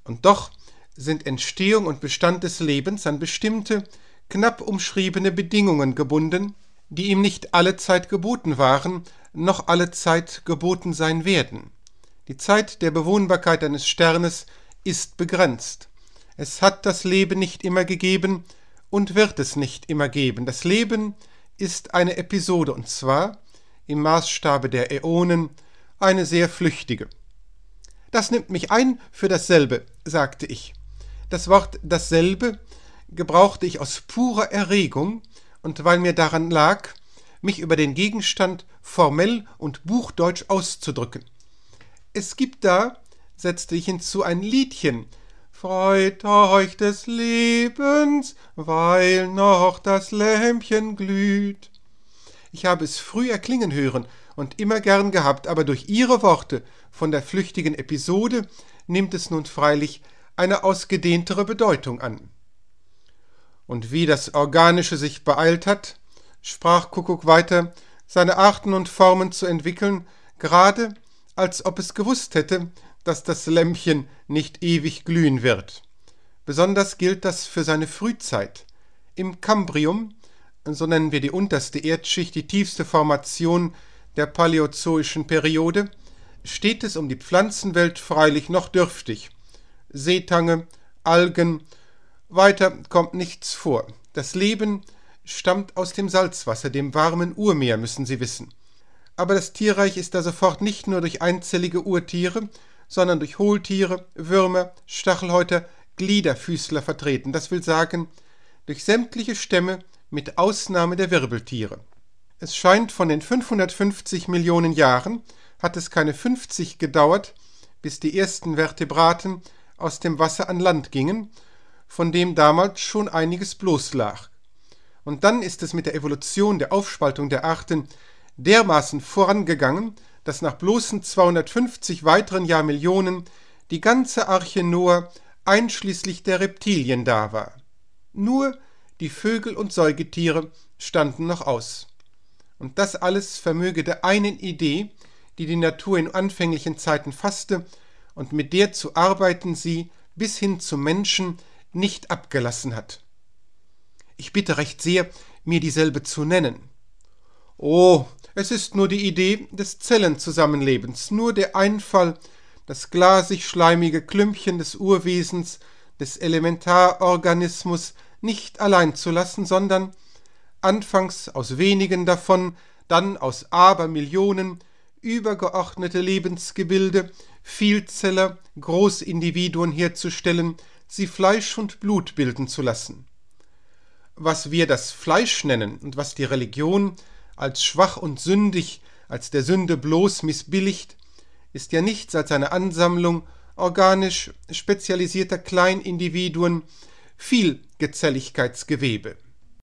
Und doch sind Entstehung und Bestand des Lebens an bestimmte, knapp umschriebene Bedingungen gebunden, die ihm nicht alle Zeit geboten waren, noch alle Zeit geboten sein werden. Die Zeit der Bewohnbarkeit eines Sternes ist begrenzt es hat das Leben nicht immer gegeben und wird es nicht immer geben. Das Leben ist eine Episode und zwar im Maßstabe der Äonen eine sehr flüchtige. Das nimmt mich ein für dasselbe, sagte ich. Das Wort dasselbe gebrauchte ich aus purer Erregung und weil mir daran lag, mich über den Gegenstand formell und buchdeutsch auszudrücken. Es gibt da, setzte ich hinzu, ein Liedchen, Freut euch des Lebens, weil noch das Lämpchen glüht. Ich habe es früh erklingen hören und immer gern gehabt, aber durch Ihre Worte von der flüchtigen Episode nimmt es nun freilich eine ausgedehntere Bedeutung an. Und wie das Organische sich beeilt hat, sprach Kuckuck weiter, seine Arten und Formen zu entwickeln, gerade als ob es gewusst hätte, dass das Lämpchen nicht ewig glühen wird. Besonders gilt das für seine Frühzeit. Im Kambrium, so nennen wir die unterste Erdschicht, die tiefste Formation der paläozoischen Periode, steht es um die Pflanzenwelt freilich noch dürftig. Seetange, Algen, weiter kommt nichts vor. Das Leben stammt aus dem Salzwasser, dem warmen Urmeer, müssen Sie wissen. Aber das Tierreich ist da sofort nicht nur durch einzellige Urtiere, sondern durch Hohltiere, Würmer, Stachelhäuter, Gliederfüßler vertreten, das will sagen durch sämtliche Stämme mit Ausnahme der Wirbeltiere. Es scheint von den 550 Millionen Jahren hat es keine 50 gedauert, bis die ersten Vertebraten aus dem Wasser an Land gingen, von dem damals schon einiges bloß lag. Und dann ist es mit der Evolution der Aufspaltung der Arten dermaßen vorangegangen, dass nach bloßen 250 weiteren Jahrmillionen die ganze Arche Noah einschließlich der Reptilien da war. Nur die Vögel und Säugetiere standen noch aus. Und das alles vermöge der einen Idee, die die Natur in anfänglichen Zeiten fasste, und mit der zu arbeiten sie bis hin zum Menschen nicht abgelassen hat. Ich bitte recht sehr, mir dieselbe zu nennen. Oh, es ist nur die Idee des Zellenzusammenlebens, nur der Einfall, das glasig-schleimige Klümpchen des Urwesens, des Elementarorganismus nicht allein zu lassen, sondern anfangs aus wenigen davon, dann aus Abermillionen, übergeordnete Lebensgebilde, Vielzeller, Großindividuen herzustellen, sie Fleisch und Blut bilden zu lassen. Was wir das Fleisch nennen und was die Religion als schwach und sündig, als der Sünde bloß missbilligt, ist ja nichts als eine Ansammlung organisch spezialisierter Kleinindividuen, viel Gezelligkeitsgewebe.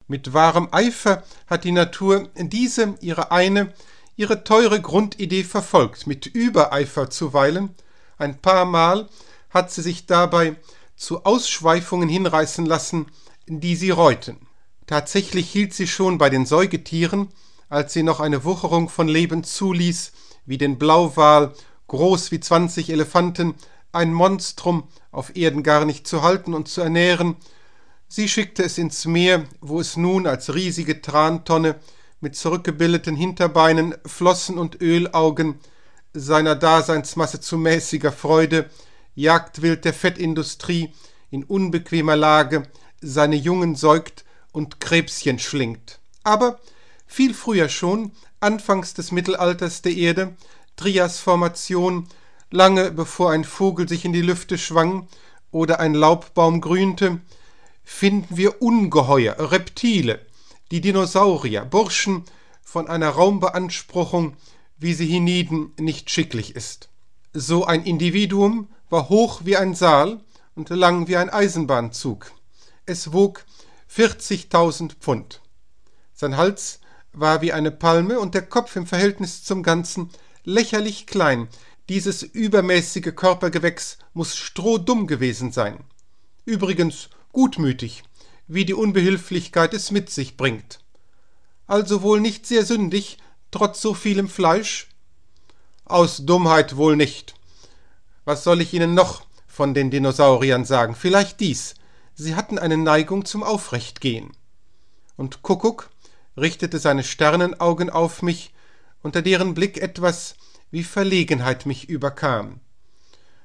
Mit wahrem Eifer hat die Natur diese, ihre eine, ihre teure Grundidee verfolgt, mit Übereifer zuweilen, ein paar Mal hat sie sich dabei zu Ausschweifungen hinreißen lassen, die sie reuten. Tatsächlich hielt sie schon bei den Säugetieren als sie noch eine Wucherung von Leben zuließ, wie den Blauwal, groß wie zwanzig Elefanten, ein Monstrum, auf Erden gar nicht zu halten und zu ernähren. Sie schickte es ins Meer, wo es nun als riesige Trantonne mit zurückgebildeten Hinterbeinen, Flossen und Ölaugen seiner Daseinsmasse zu mäßiger Freude, Jagdwild der Fettindustrie, in unbequemer Lage seine Jungen säugt und Krebschen schlingt. Aber viel früher schon, anfangs des Mittelalters der Erde, Trias Formation, lange bevor ein Vogel sich in die Lüfte schwang oder ein Laubbaum grünte, finden wir Ungeheuer, Reptile, die Dinosaurier, Burschen von einer Raumbeanspruchung, wie sie hienieden, nicht schicklich ist. So ein Individuum war hoch wie ein Saal und lang wie ein Eisenbahnzug. Es wog 40.000 Pfund. Sein Hals war wie eine Palme und der Kopf im Verhältnis zum Ganzen lächerlich klein. Dieses übermäßige Körpergewächs muß strohdumm gewesen sein. Übrigens gutmütig, wie die Unbehilflichkeit es mit sich bringt. Also wohl nicht sehr sündig, trotz so vielem Fleisch? Aus Dummheit wohl nicht. Was soll ich Ihnen noch von den Dinosauriern sagen? Vielleicht dies. Sie hatten eine Neigung zum Aufrechtgehen. Und Kuckuck richtete seine Sternenaugen auf mich, unter deren Blick etwas wie Verlegenheit mich überkam.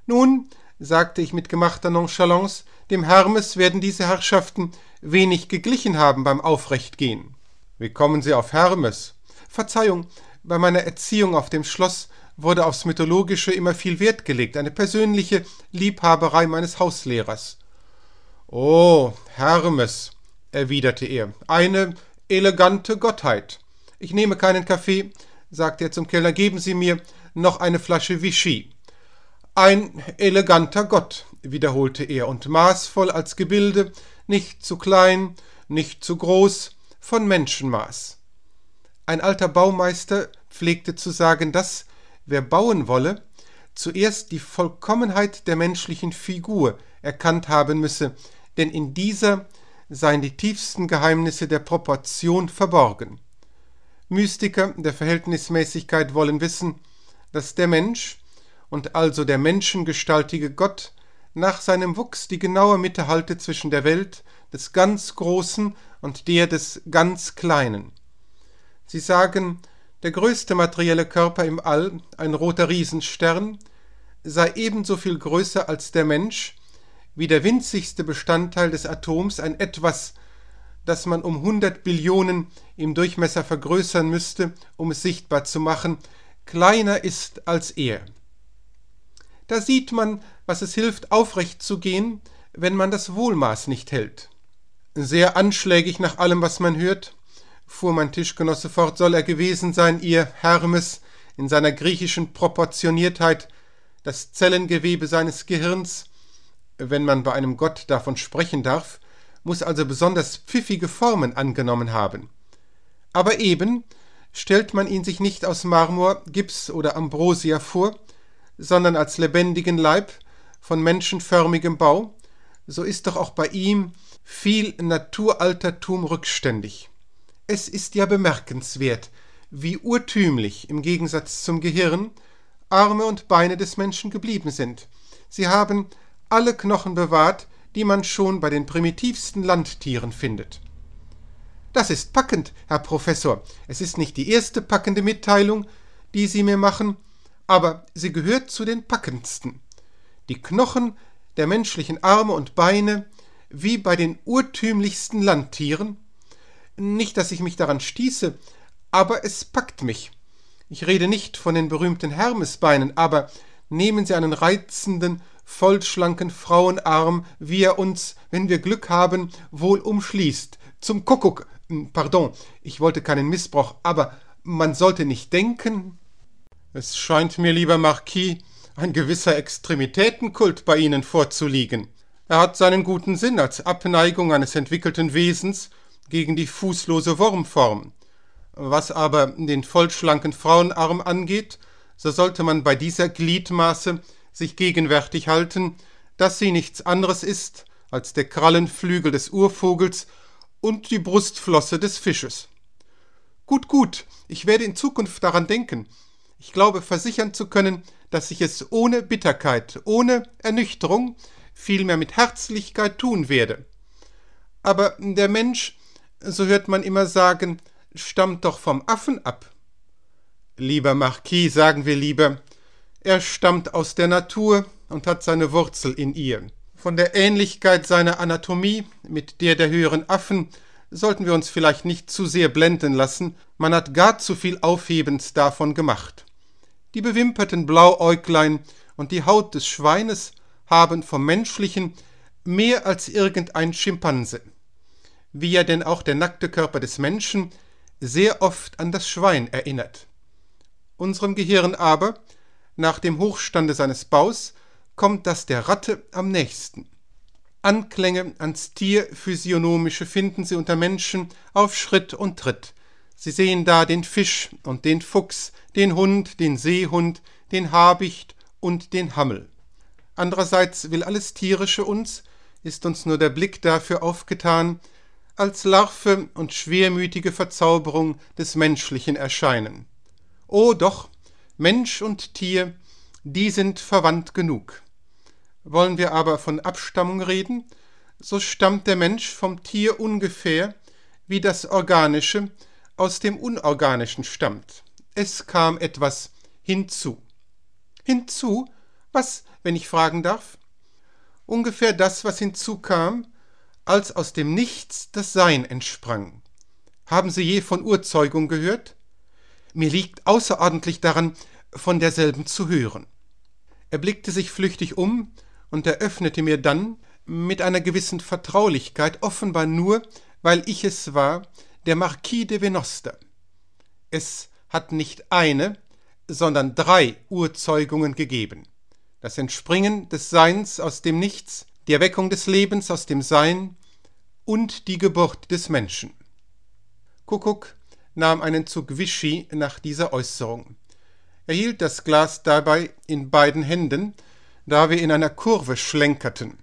Nun, sagte ich mit gemachter Nonchalance, dem Hermes werden diese Herrschaften wenig geglichen haben beim Aufrechtgehen. Wie kommen Sie auf Hermes? Verzeihung, bei meiner Erziehung auf dem Schloss wurde aufs Mythologische immer viel Wert gelegt, eine persönliche Liebhaberei meines Hauslehrers. Oh, Hermes, erwiderte er, eine elegante Gottheit. Ich nehme keinen Kaffee, sagte er zum Kellner, geben Sie mir noch eine Flasche Vichy. Ein eleganter Gott, wiederholte er, und maßvoll als Gebilde, nicht zu klein, nicht zu groß, von Menschenmaß. Ein alter Baumeister pflegte zu sagen, dass, wer bauen wolle, zuerst die Vollkommenheit der menschlichen Figur erkannt haben müsse, denn in dieser seien die tiefsten Geheimnisse der Proportion verborgen. Mystiker der Verhältnismäßigkeit wollen wissen, dass der Mensch und also der menschengestaltige Gott nach seinem Wuchs die genaue Mitte halte zwischen der Welt des ganz Großen und der des ganz Kleinen. Sie sagen, der größte materielle Körper im All, ein roter Riesenstern, sei ebenso viel größer als der Mensch, wie der winzigste Bestandteil des Atoms ein Etwas, das man um 100 Billionen im Durchmesser vergrößern müsste, um es sichtbar zu machen, kleiner ist als er. Da sieht man, was es hilft, aufrecht zu gehen, wenn man das Wohlmaß nicht hält. Sehr anschlägig nach allem, was man hört, fuhr mein Tischgenosse fort, soll er gewesen sein, ihr Hermes, in seiner griechischen Proportioniertheit, das Zellengewebe seines Gehirns, wenn man bei einem Gott davon sprechen darf, muss also besonders pfiffige Formen angenommen haben. Aber eben stellt man ihn sich nicht aus Marmor, Gips oder Ambrosia vor, sondern als lebendigen Leib von menschenförmigem Bau, so ist doch auch bei ihm viel Naturaltertum rückständig. Es ist ja bemerkenswert, wie urtümlich im Gegensatz zum Gehirn Arme und Beine des Menschen geblieben sind. Sie haben alle Knochen bewahrt, die man schon bei den primitivsten Landtieren findet. Das ist packend, Herr Professor. Es ist nicht die erste packende Mitteilung, die Sie mir machen, aber sie gehört zu den packendsten. Die Knochen der menschlichen Arme und Beine, wie bei den urtümlichsten Landtieren. Nicht, dass ich mich daran stieße, aber es packt mich. Ich rede nicht von den berühmten Hermesbeinen, aber nehmen Sie einen reizenden vollschlanken Frauenarm, wie er uns, wenn wir Glück haben, wohl umschließt. Zum Kuckuck. Hm, pardon, ich wollte keinen Missbrauch, aber man sollte nicht denken. Es scheint mir, lieber Marquis, ein gewisser Extremitätenkult bei Ihnen vorzuliegen. Er hat seinen guten Sinn als Abneigung eines entwickelten Wesens gegen die fußlose Wurmform. Was aber den vollschlanken Frauenarm angeht, so sollte man bei dieser Gliedmaße sich gegenwärtig halten, dass sie nichts anderes ist als der Krallenflügel des Urvogels und die Brustflosse des Fisches. Gut, gut, ich werde in Zukunft daran denken. Ich glaube versichern zu können, dass ich es ohne Bitterkeit, ohne Ernüchterung, vielmehr mit Herzlichkeit tun werde. Aber der Mensch, so hört man immer sagen, stammt doch vom Affen ab. Lieber Marquis, sagen wir lieber, er stammt aus der Natur und hat seine Wurzel in ihr. Von der Ähnlichkeit seiner Anatomie mit der der höheren Affen sollten wir uns vielleicht nicht zu sehr blenden lassen, man hat gar zu viel Aufhebens davon gemacht. Die bewimperten Blauäuglein und die Haut des Schweines haben vom menschlichen mehr als irgendein Schimpanse, wie ja denn auch der nackte Körper des Menschen sehr oft an das Schwein erinnert. Unserem Gehirn aber nach dem Hochstande seines Baus kommt das der Ratte am nächsten. Anklänge ans Tier finden Sie unter Menschen auf Schritt und Tritt. Sie sehen da den Fisch und den Fuchs, den Hund, den Seehund, den Habicht und den Hammel. Andererseits will alles Tierische uns, ist uns nur der Blick dafür aufgetan, als Larve und schwermütige Verzauberung des Menschlichen erscheinen. Oh doch, Mensch und Tier, die sind verwandt genug. Wollen wir aber von Abstammung reden, so stammt der Mensch vom Tier ungefähr, wie das Organische aus dem Unorganischen stammt. Es kam etwas hinzu. Hinzu? Was, wenn ich fragen darf? Ungefähr das, was hinzukam, als aus dem Nichts das Sein entsprang. Haben Sie je von Urzeugung gehört? Mir liegt außerordentlich daran, von derselben zu hören. Er blickte sich flüchtig um und eröffnete mir dann mit einer gewissen Vertraulichkeit, offenbar nur, weil ich es war, der Marquis de Venosta. Es hat nicht eine, sondern drei Urzeugungen gegeben. Das Entspringen des Seins aus dem Nichts, die Erweckung des Lebens aus dem Sein und die Geburt des Menschen. Kuckuck nahm einen Zug Vichy nach dieser Äußerung. Er hielt das Glas dabei in beiden Händen, da wir in einer Kurve schlenkerten.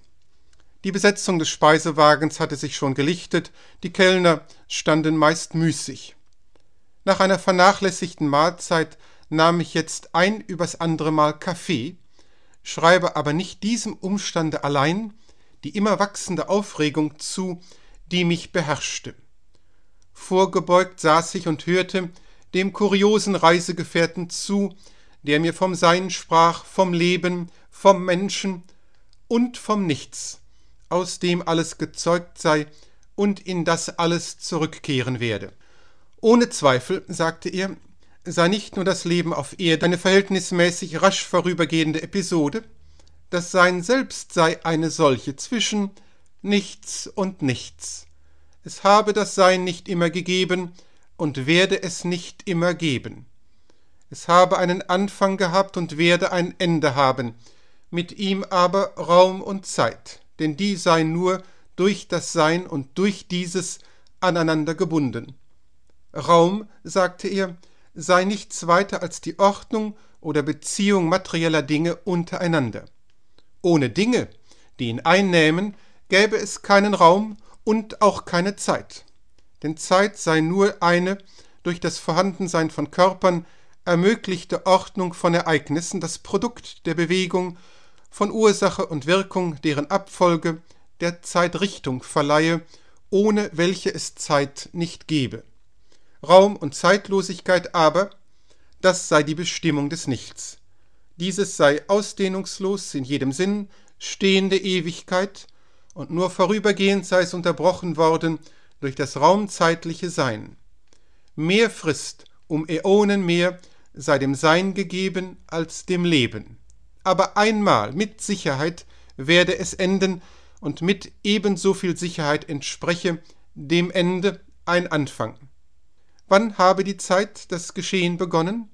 Die Besetzung des Speisewagens hatte sich schon gelichtet, die Kellner standen meist müßig. Nach einer vernachlässigten Mahlzeit nahm ich jetzt ein übers andere Mal Kaffee, schreibe aber nicht diesem Umstande allein die immer wachsende Aufregung zu, die mich beherrschte. Vorgebeugt saß ich und hörte dem kuriosen Reisegefährten zu, der mir vom Sein sprach, vom Leben, vom Menschen und vom Nichts, aus dem alles gezeugt sei und in das alles zurückkehren werde. Ohne Zweifel, sagte er, sei nicht nur das Leben auf Erde eine verhältnismäßig rasch vorübergehende Episode, das Sein selbst sei eine solche zwischen nichts und nichts es habe das Sein nicht immer gegeben und werde es nicht immer geben. Es habe einen Anfang gehabt und werde ein Ende haben, mit ihm aber Raum und Zeit, denn die seien nur durch das Sein und durch dieses aneinander gebunden. Raum, sagte er, sei nichts weiter als die Ordnung oder Beziehung materieller Dinge untereinander. Ohne Dinge, die ihn einnehmen, gäbe es keinen Raum und auch keine Zeit. Denn Zeit sei nur eine durch das Vorhandensein von Körpern ermöglichte Ordnung von Ereignissen, das Produkt der Bewegung, von Ursache und Wirkung, deren Abfolge der Zeit Richtung verleihe, ohne welche es Zeit nicht gebe. Raum und Zeitlosigkeit aber, das sei die Bestimmung des Nichts. Dieses sei ausdehnungslos in jedem Sinn, stehende Ewigkeit, und nur vorübergehend sei es unterbrochen worden durch das raumzeitliche Sein. Mehr Frist um Äonen mehr sei dem Sein gegeben als dem Leben. Aber einmal mit Sicherheit werde es enden und mit ebenso viel Sicherheit entspreche dem Ende ein Anfang. Wann habe die Zeit das Geschehen begonnen?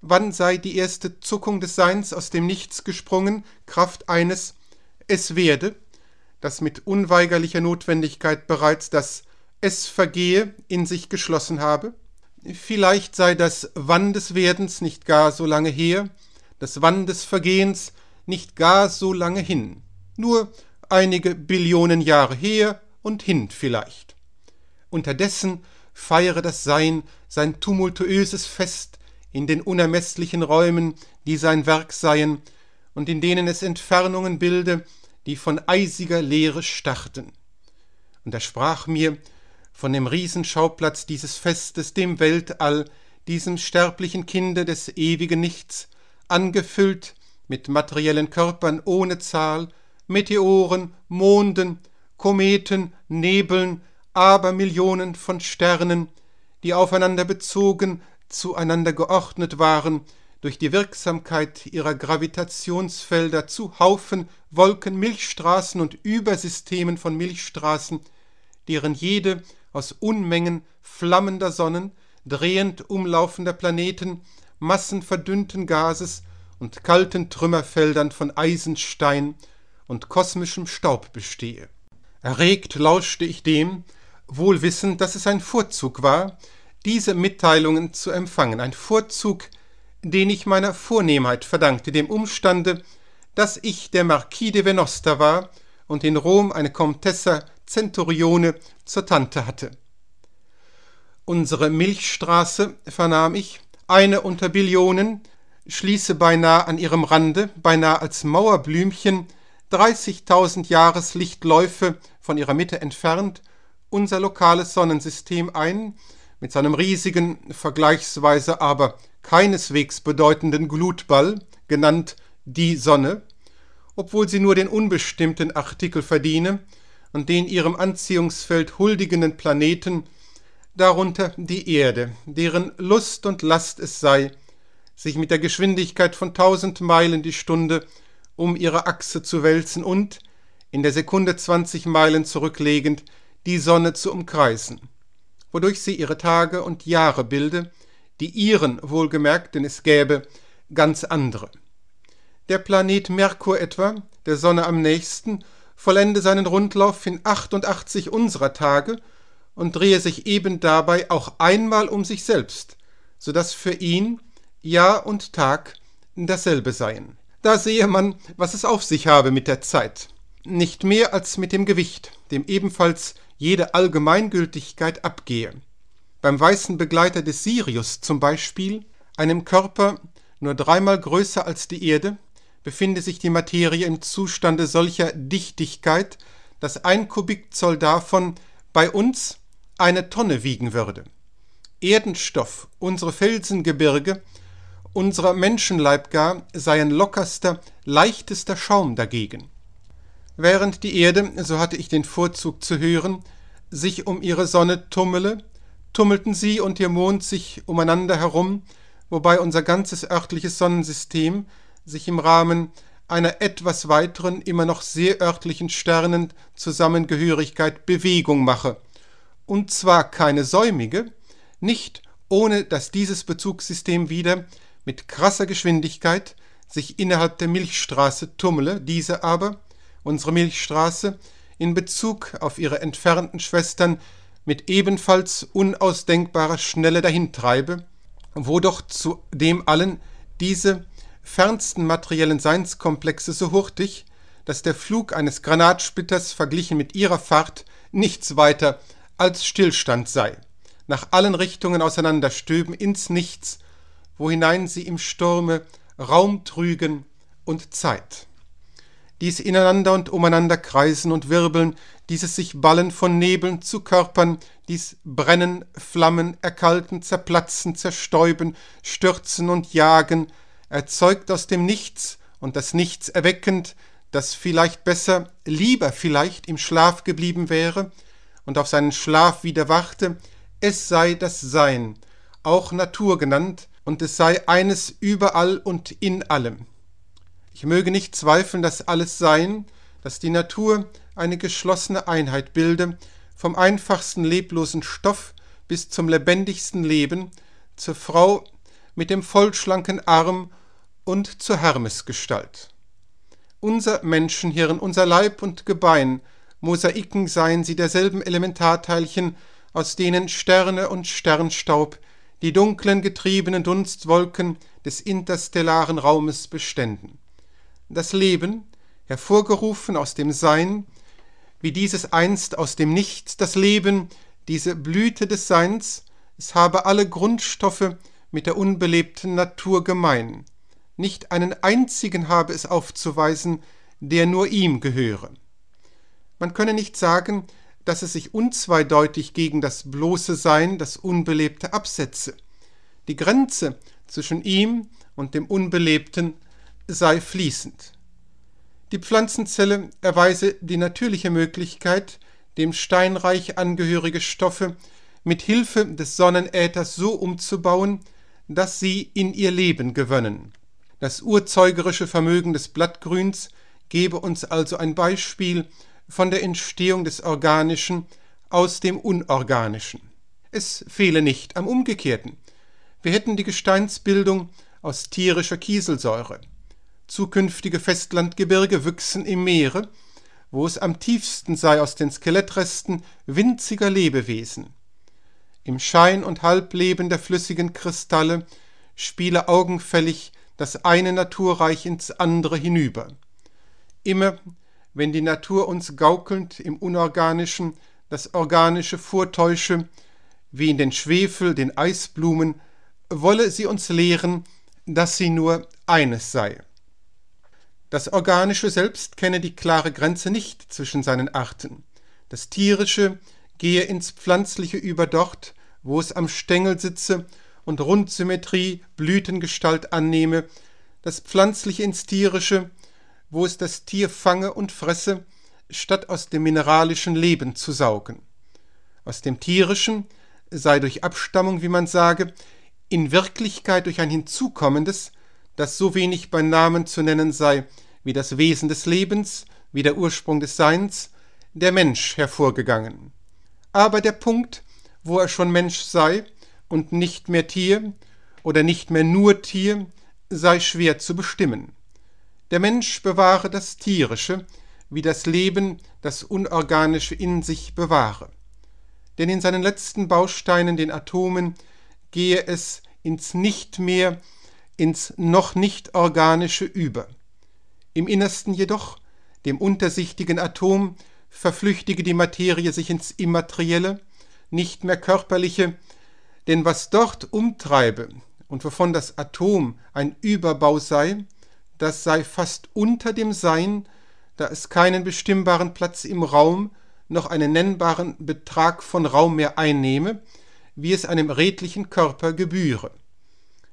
Wann sei die erste Zuckung des Seins aus dem Nichts gesprungen, Kraft eines Es werde? das mit unweigerlicher Notwendigkeit bereits das Es vergehe in sich geschlossen habe? Vielleicht sei das Wann des Werdens nicht gar so lange her, das Wann des Vergehens nicht gar so lange hin, nur einige Billionen Jahre her und hin vielleicht. Unterdessen feiere das Sein sein tumultuöses Fest in den unermeßlichen Räumen, die sein Werk seien und in denen es Entfernungen bilde, die von eisiger Leere starrten. Und er sprach mir von dem Riesenschauplatz dieses Festes, dem Weltall, diesem sterblichen Kinde des ewigen Nichts, angefüllt mit materiellen Körpern ohne Zahl, Meteoren, Monden, Kometen, Nebeln, Abermillionen von Sternen, die aufeinander bezogen, zueinander geordnet waren, durch die Wirksamkeit ihrer Gravitationsfelder zu Haufen, Wolken, Milchstraßen und Übersystemen von Milchstraßen, deren jede aus Unmengen flammender Sonnen, drehend umlaufender Planeten, Massen verdünnten Gases und kalten Trümmerfeldern von Eisenstein und kosmischem Staub bestehe. Erregt lauschte ich dem, wohl wissend, dass es ein Vorzug war, diese Mitteilungen zu empfangen, ein Vorzug, den ich meiner Vornehmheit verdankte, dem Umstande, dass ich der Marquis de Venosta war und in Rom eine Comtessa Centurione zur Tante hatte. Unsere Milchstraße, vernahm ich, eine unter Billionen, schließe beinahe an ihrem Rande, beinahe als Mauerblümchen, dreißigtausend Jahreslichtläufe von ihrer Mitte entfernt, unser lokales Sonnensystem ein, mit seinem riesigen, vergleichsweise aber keineswegs bedeutenden Glutball, genannt die Sonne, obwohl sie nur den unbestimmten Artikel verdiene und den ihrem Anziehungsfeld huldigenden Planeten, darunter die Erde, deren Lust und Last es sei, sich mit der Geschwindigkeit von tausend Meilen die Stunde um ihre Achse zu wälzen und, in der Sekunde zwanzig Meilen zurücklegend, die Sonne zu umkreisen, wodurch sie ihre Tage und Jahre bilde, die ihren wohlgemerkt, denn es gäbe ganz andere. Der Planet Merkur etwa, der Sonne am nächsten, vollende seinen Rundlauf in 88 unserer Tage und drehe sich eben dabei auch einmal um sich selbst, so dass für ihn Jahr und Tag dasselbe seien. Da sehe man, was es auf sich habe mit der Zeit. Nicht mehr als mit dem Gewicht, dem ebenfalls jede Allgemeingültigkeit abgehe beim weißen Begleiter des Sirius zum Beispiel, einem Körper nur dreimal größer als die Erde, befinde sich die Materie im Zustande solcher Dichtigkeit, dass ein Kubikzoll davon bei uns eine Tonne wiegen würde. Erdenstoff, unsere Felsengebirge, unser Menschenleib gar seien lockerster, leichtester Schaum dagegen. Während die Erde, so hatte ich den Vorzug zu hören, sich um ihre Sonne tummele, tummelten sie und ihr Mond sich umeinander herum, wobei unser ganzes örtliches Sonnensystem sich im Rahmen einer etwas weiteren, immer noch sehr örtlichen Sternenzusammengehörigkeit Bewegung mache. Und zwar keine säumige, nicht ohne dass dieses Bezugssystem wieder mit krasser Geschwindigkeit sich innerhalb der Milchstraße tummle, diese aber, unsere Milchstraße, in Bezug auf ihre entfernten Schwestern mit ebenfalls unausdenkbarer Schnelle dahintreibe, wo doch zu dem allen diese fernsten materiellen Seinskomplexe so hurtig, dass der Flug eines Granatsplitters verglichen mit ihrer Fahrt nichts weiter als Stillstand sei, nach allen Richtungen auseinanderstöben ins Nichts, wo hinein sie im Sturme Raum trügen und Zeit. Dies ineinander und umeinander kreisen und wirbeln dieses sich Ballen von Nebeln zu Körpern, dies Brennen, Flammen, Erkalten, Zerplatzen, Zerstäuben, Stürzen und Jagen, erzeugt aus dem Nichts und das Nichts erweckend, das vielleicht besser, lieber vielleicht im Schlaf geblieben wäre und auf seinen Schlaf wieder wachte, es sei das Sein, auch Natur genannt, und es sei eines überall und in allem. Ich möge nicht zweifeln, dass alles Sein, dass die Natur eine geschlossene Einheit bilde, vom einfachsten leblosen Stoff bis zum lebendigsten Leben, zur Frau mit dem vollschlanken Arm und zur Hermesgestalt. Unser Menschenhirn, unser Leib und Gebein, Mosaiken seien sie derselben Elementarteilchen, aus denen Sterne und Sternstaub, die dunklen getriebenen Dunstwolken des interstellaren Raumes beständen. Das Leben, hervorgerufen aus dem Sein, wie dieses einst aus dem Nichts, das Leben, diese Blüte des Seins, es habe alle Grundstoffe mit der unbelebten Natur gemein. Nicht einen einzigen habe es aufzuweisen, der nur ihm gehöre. Man könne nicht sagen, dass es sich unzweideutig gegen das bloße Sein, das Unbelebte absetze. Die Grenze zwischen ihm und dem Unbelebten sei fließend. Die Pflanzenzelle erweise die natürliche Möglichkeit, dem Steinreich angehörige Stoffe mit Hilfe des Sonnenäthers so umzubauen, dass sie in ihr Leben gewönnen. Das urzeugerische Vermögen des Blattgrüns gebe uns also ein Beispiel von der Entstehung des Organischen aus dem Unorganischen. Es fehle nicht am Umgekehrten. Wir hätten die Gesteinsbildung aus tierischer Kieselsäure, Zukünftige Festlandgebirge wüchsen im Meere, wo es am tiefsten sei aus den Skelettresten winziger Lebewesen. Im Schein und Halbleben der flüssigen Kristalle spiele augenfällig das eine Naturreich ins andere hinüber. Immer, wenn die Natur uns gaukelnd im Unorganischen das Organische vortäusche, wie in den Schwefel, den Eisblumen, wolle sie uns lehren, dass sie nur eines sei. Das Organische selbst kenne die klare Grenze nicht zwischen seinen Arten. Das Tierische gehe ins Pflanzliche über dort, wo es am Stängel sitze und Rundsymmetrie, Blütengestalt annehme, das Pflanzliche ins Tierische, wo es das Tier fange und fresse, statt aus dem mineralischen Leben zu saugen. Aus dem Tierischen sei durch Abstammung, wie man sage, in Wirklichkeit durch ein Hinzukommendes das so wenig beim Namen zu nennen sei, wie das Wesen des Lebens, wie der Ursprung des Seins, der Mensch hervorgegangen. Aber der Punkt, wo er schon Mensch sei und nicht mehr Tier oder nicht mehr nur Tier, sei schwer zu bestimmen. Der Mensch bewahre das Tierische, wie das Leben das Unorganische in sich bewahre. Denn in seinen letzten Bausteinen, den Atomen, gehe es ins Nicht mehr ins noch nicht organische über. Im Innersten jedoch, dem untersichtigen Atom, verflüchtige die Materie sich ins Immaterielle, nicht mehr körperliche, denn was dort umtreibe und wovon das Atom ein Überbau sei, das sei fast unter dem Sein, da es keinen bestimmbaren Platz im Raum noch einen nennbaren Betrag von Raum mehr einnehme, wie es einem redlichen Körper gebühre.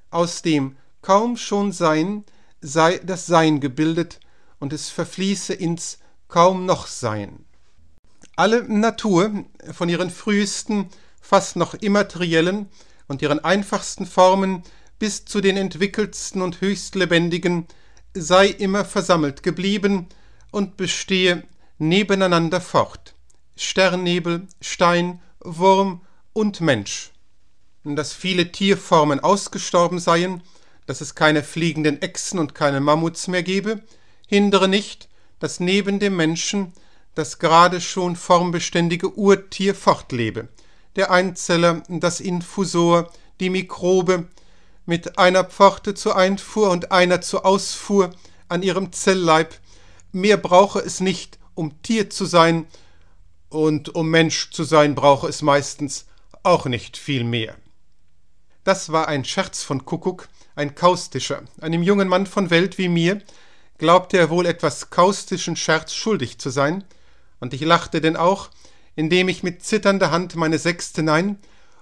Aus dem kaum schon Sein sei das Sein gebildet und es verfließe ins kaum noch Sein. Alle Natur, von ihren frühesten, fast noch immateriellen und ihren einfachsten Formen bis zu den entwickeltsten und höchst lebendigen, sei immer versammelt geblieben und bestehe nebeneinander fort. Sternnebel, Stein, Wurm und Mensch. Dass viele Tierformen ausgestorben seien dass es keine fliegenden Echsen und keine Mammuts mehr gebe, hindere nicht, dass neben dem Menschen das gerade schon formbeständige Urtier fortlebe, der Einzeller, das Infusor, die Mikrobe, mit einer Pforte zur Einfuhr und einer zur Ausfuhr an ihrem Zellleib, mehr brauche es nicht, um Tier zu sein, und um Mensch zu sein brauche es meistens auch nicht viel mehr. Das war ein Scherz von Kuckuck, ein Kaustischer, einem jungen Mann von Welt wie mir, glaubte er wohl etwas kaustischen Scherz schuldig zu sein, und ich lachte denn auch, indem ich mit zitternder Hand meine sechste, nein,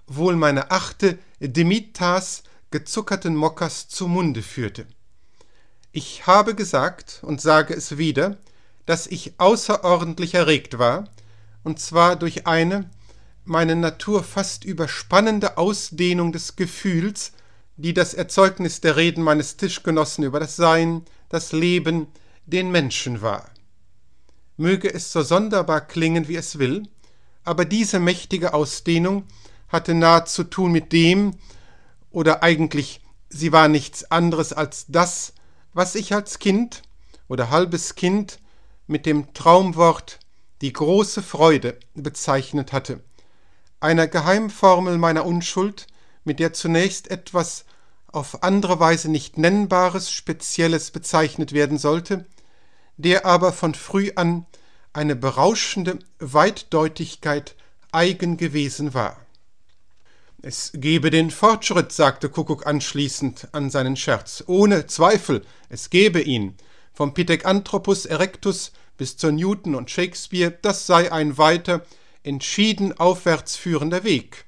wohl meine achte Demitas gezuckerten Mokkas zu Munde führte. Ich habe gesagt und sage es wieder, dass ich außerordentlich erregt war, und zwar durch eine meine Natur fast überspannende Ausdehnung des Gefühls, die das Erzeugnis der Reden meines Tischgenossen über das Sein, das Leben, den Menschen war. Möge es so sonderbar klingen, wie es will, aber diese mächtige Ausdehnung hatte nahe zu tun mit dem, oder eigentlich sie war nichts anderes als das, was ich als Kind oder halbes Kind mit dem Traumwort die große Freude bezeichnet hatte, einer Geheimformel meiner Unschuld, mit der zunächst etwas auf andere Weise nicht nennbares, spezielles bezeichnet werden sollte, der aber von früh an eine berauschende Weitdeutigkeit eigen gewesen war. Es gebe den Fortschritt, sagte Kuckuck anschließend an seinen Scherz. Ohne Zweifel, es gebe ihn. Vom Pithecanthropus erectus bis zu Newton und Shakespeare, das sei ein weiter, entschieden aufwärts führender Weg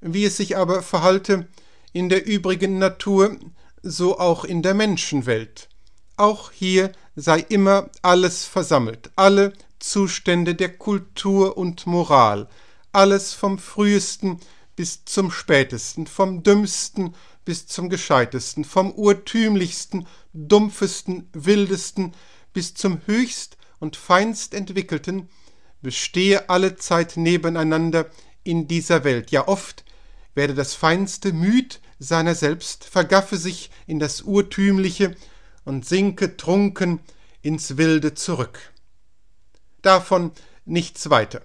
wie es sich aber verhalte in der übrigen Natur, so auch in der Menschenwelt. Auch hier sei immer alles versammelt, alle Zustände der Kultur und Moral, alles vom frühesten bis zum spätesten, vom dümmsten bis zum gescheitesten, vom urtümlichsten, dumpfesten, wildesten bis zum höchst und feinst entwickelten, bestehe allezeit nebeneinander in dieser Welt, ja oft werde das feinste müd seiner selbst, vergaffe sich in das Urtümliche und sinke trunken ins Wilde zurück. Davon nichts weiter.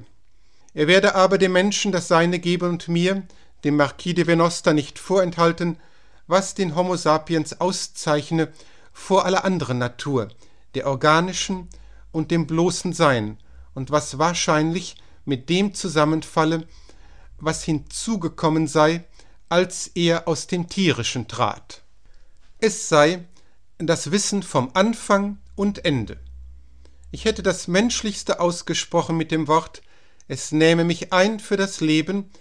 Er werde aber dem Menschen das Seine geben und mir, dem Marquis de Venosta, nicht vorenthalten, was den Homo sapiens auszeichne vor aller anderen Natur, der organischen und dem bloßen Sein, und was wahrscheinlich mit dem zusammenfalle, was hinzugekommen sei, als er aus dem Tierischen trat. Es sei das Wissen vom Anfang und Ende. Ich hätte das Menschlichste ausgesprochen mit dem Wort, es nähme mich ein für das Leben,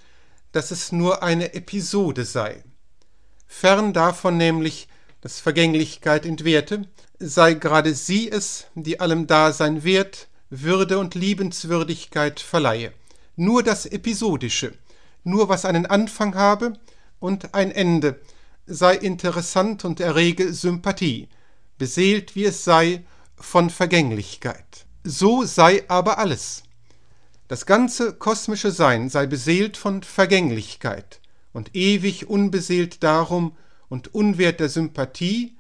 dass es nur eine Episode sei. Fern davon nämlich, dass Vergänglichkeit entwerte, sei gerade sie es, die allem Dasein Wert, Würde und Liebenswürdigkeit verleihe. Nur das Episodische, nur was einen Anfang habe und ein Ende, sei interessant und errege Sympathie, beseelt wie es sei von Vergänglichkeit. So sei aber alles. Das ganze kosmische Sein sei beseelt von Vergänglichkeit und ewig unbeseelt darum und unwert der Sympathie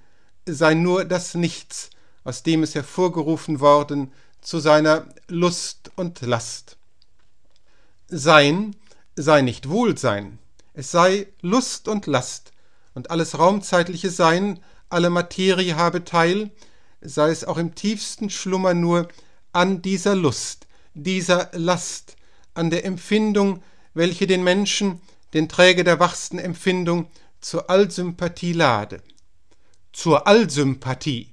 sei nur das Nichts, aus dem es hervorgerufen worden, zu seiner Lust und Last. Sein sei nicht Wohlsein, es sei Lust und Last, und alles raumzeitliche Sein, alle Materie habe teil, sei es auch im tiefsten Schlummer nur an dieser Lust, dieser Last, an der Empfindung, welche den Menschen, den Träger der wachsten Empfindung, zur Allsympathie lade. Zur Allsympathie,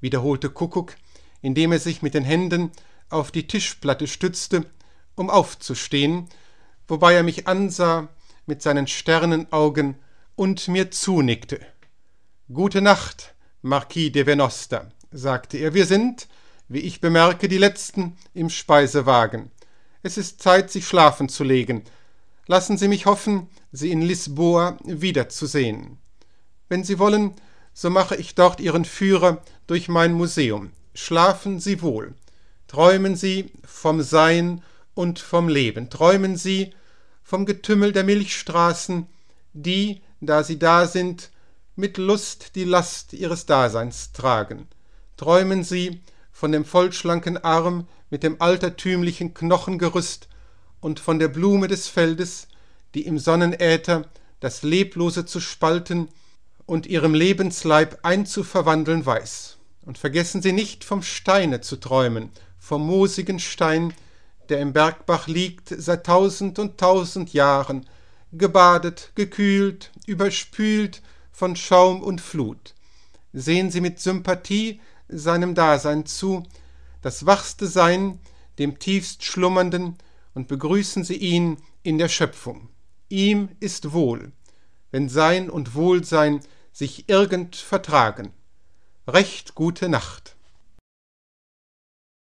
wiederholte Kuckuck, indem er sich mit den Händen auf die Tischplatte stützte, um aufzustehen wobei er mich ansah mit seinen Sternenaugen und mir zunickte. Gute Nacht, Marquis de Venosta, sagte er, wir sind, wie ich bemerke, die Letzten im Speisewagen. Es ist Zeit, sich schlafen zu legen. Lassen Sie mich hoffen, Sie in Lisboa wiederzusehen. Wenn Sie wollen, so mache ich dort Ihren Führer durch mein Museum. Schlafen Sie wohl. Träumen Sie vom Sein und vom Leben. Träumen Sie vom Getümmel der Milchstraßen, die, da sie da sind, mit Lust die Last ihres Daseins tragen. Träumen Sie von dem vollschlanken Arm mit dem altertümlichen Knochengerüst und von der Blume des Feldes, die im Sonnenäther das Leblose zu spalten und ihrem Lebensleib einzuverwandeln weiß. Und vergessen Sie nicht vom Steine zu träumen, vom moosigen Stein, der im Bergbach liegt seit tausend und tausend Jahren, gebadet, gekühlt, überspült von Schaum und Flut. Sehen Sie mit Sympathie seinem Dasein zu, das wachste Sein, dem tiefst Schlummernden, und begrüßen Sie ihn in der Schöpfung. Ihm ist wohl, wenn Sein und Wohlsein sich irgend vertragen. Recht gute Nacht.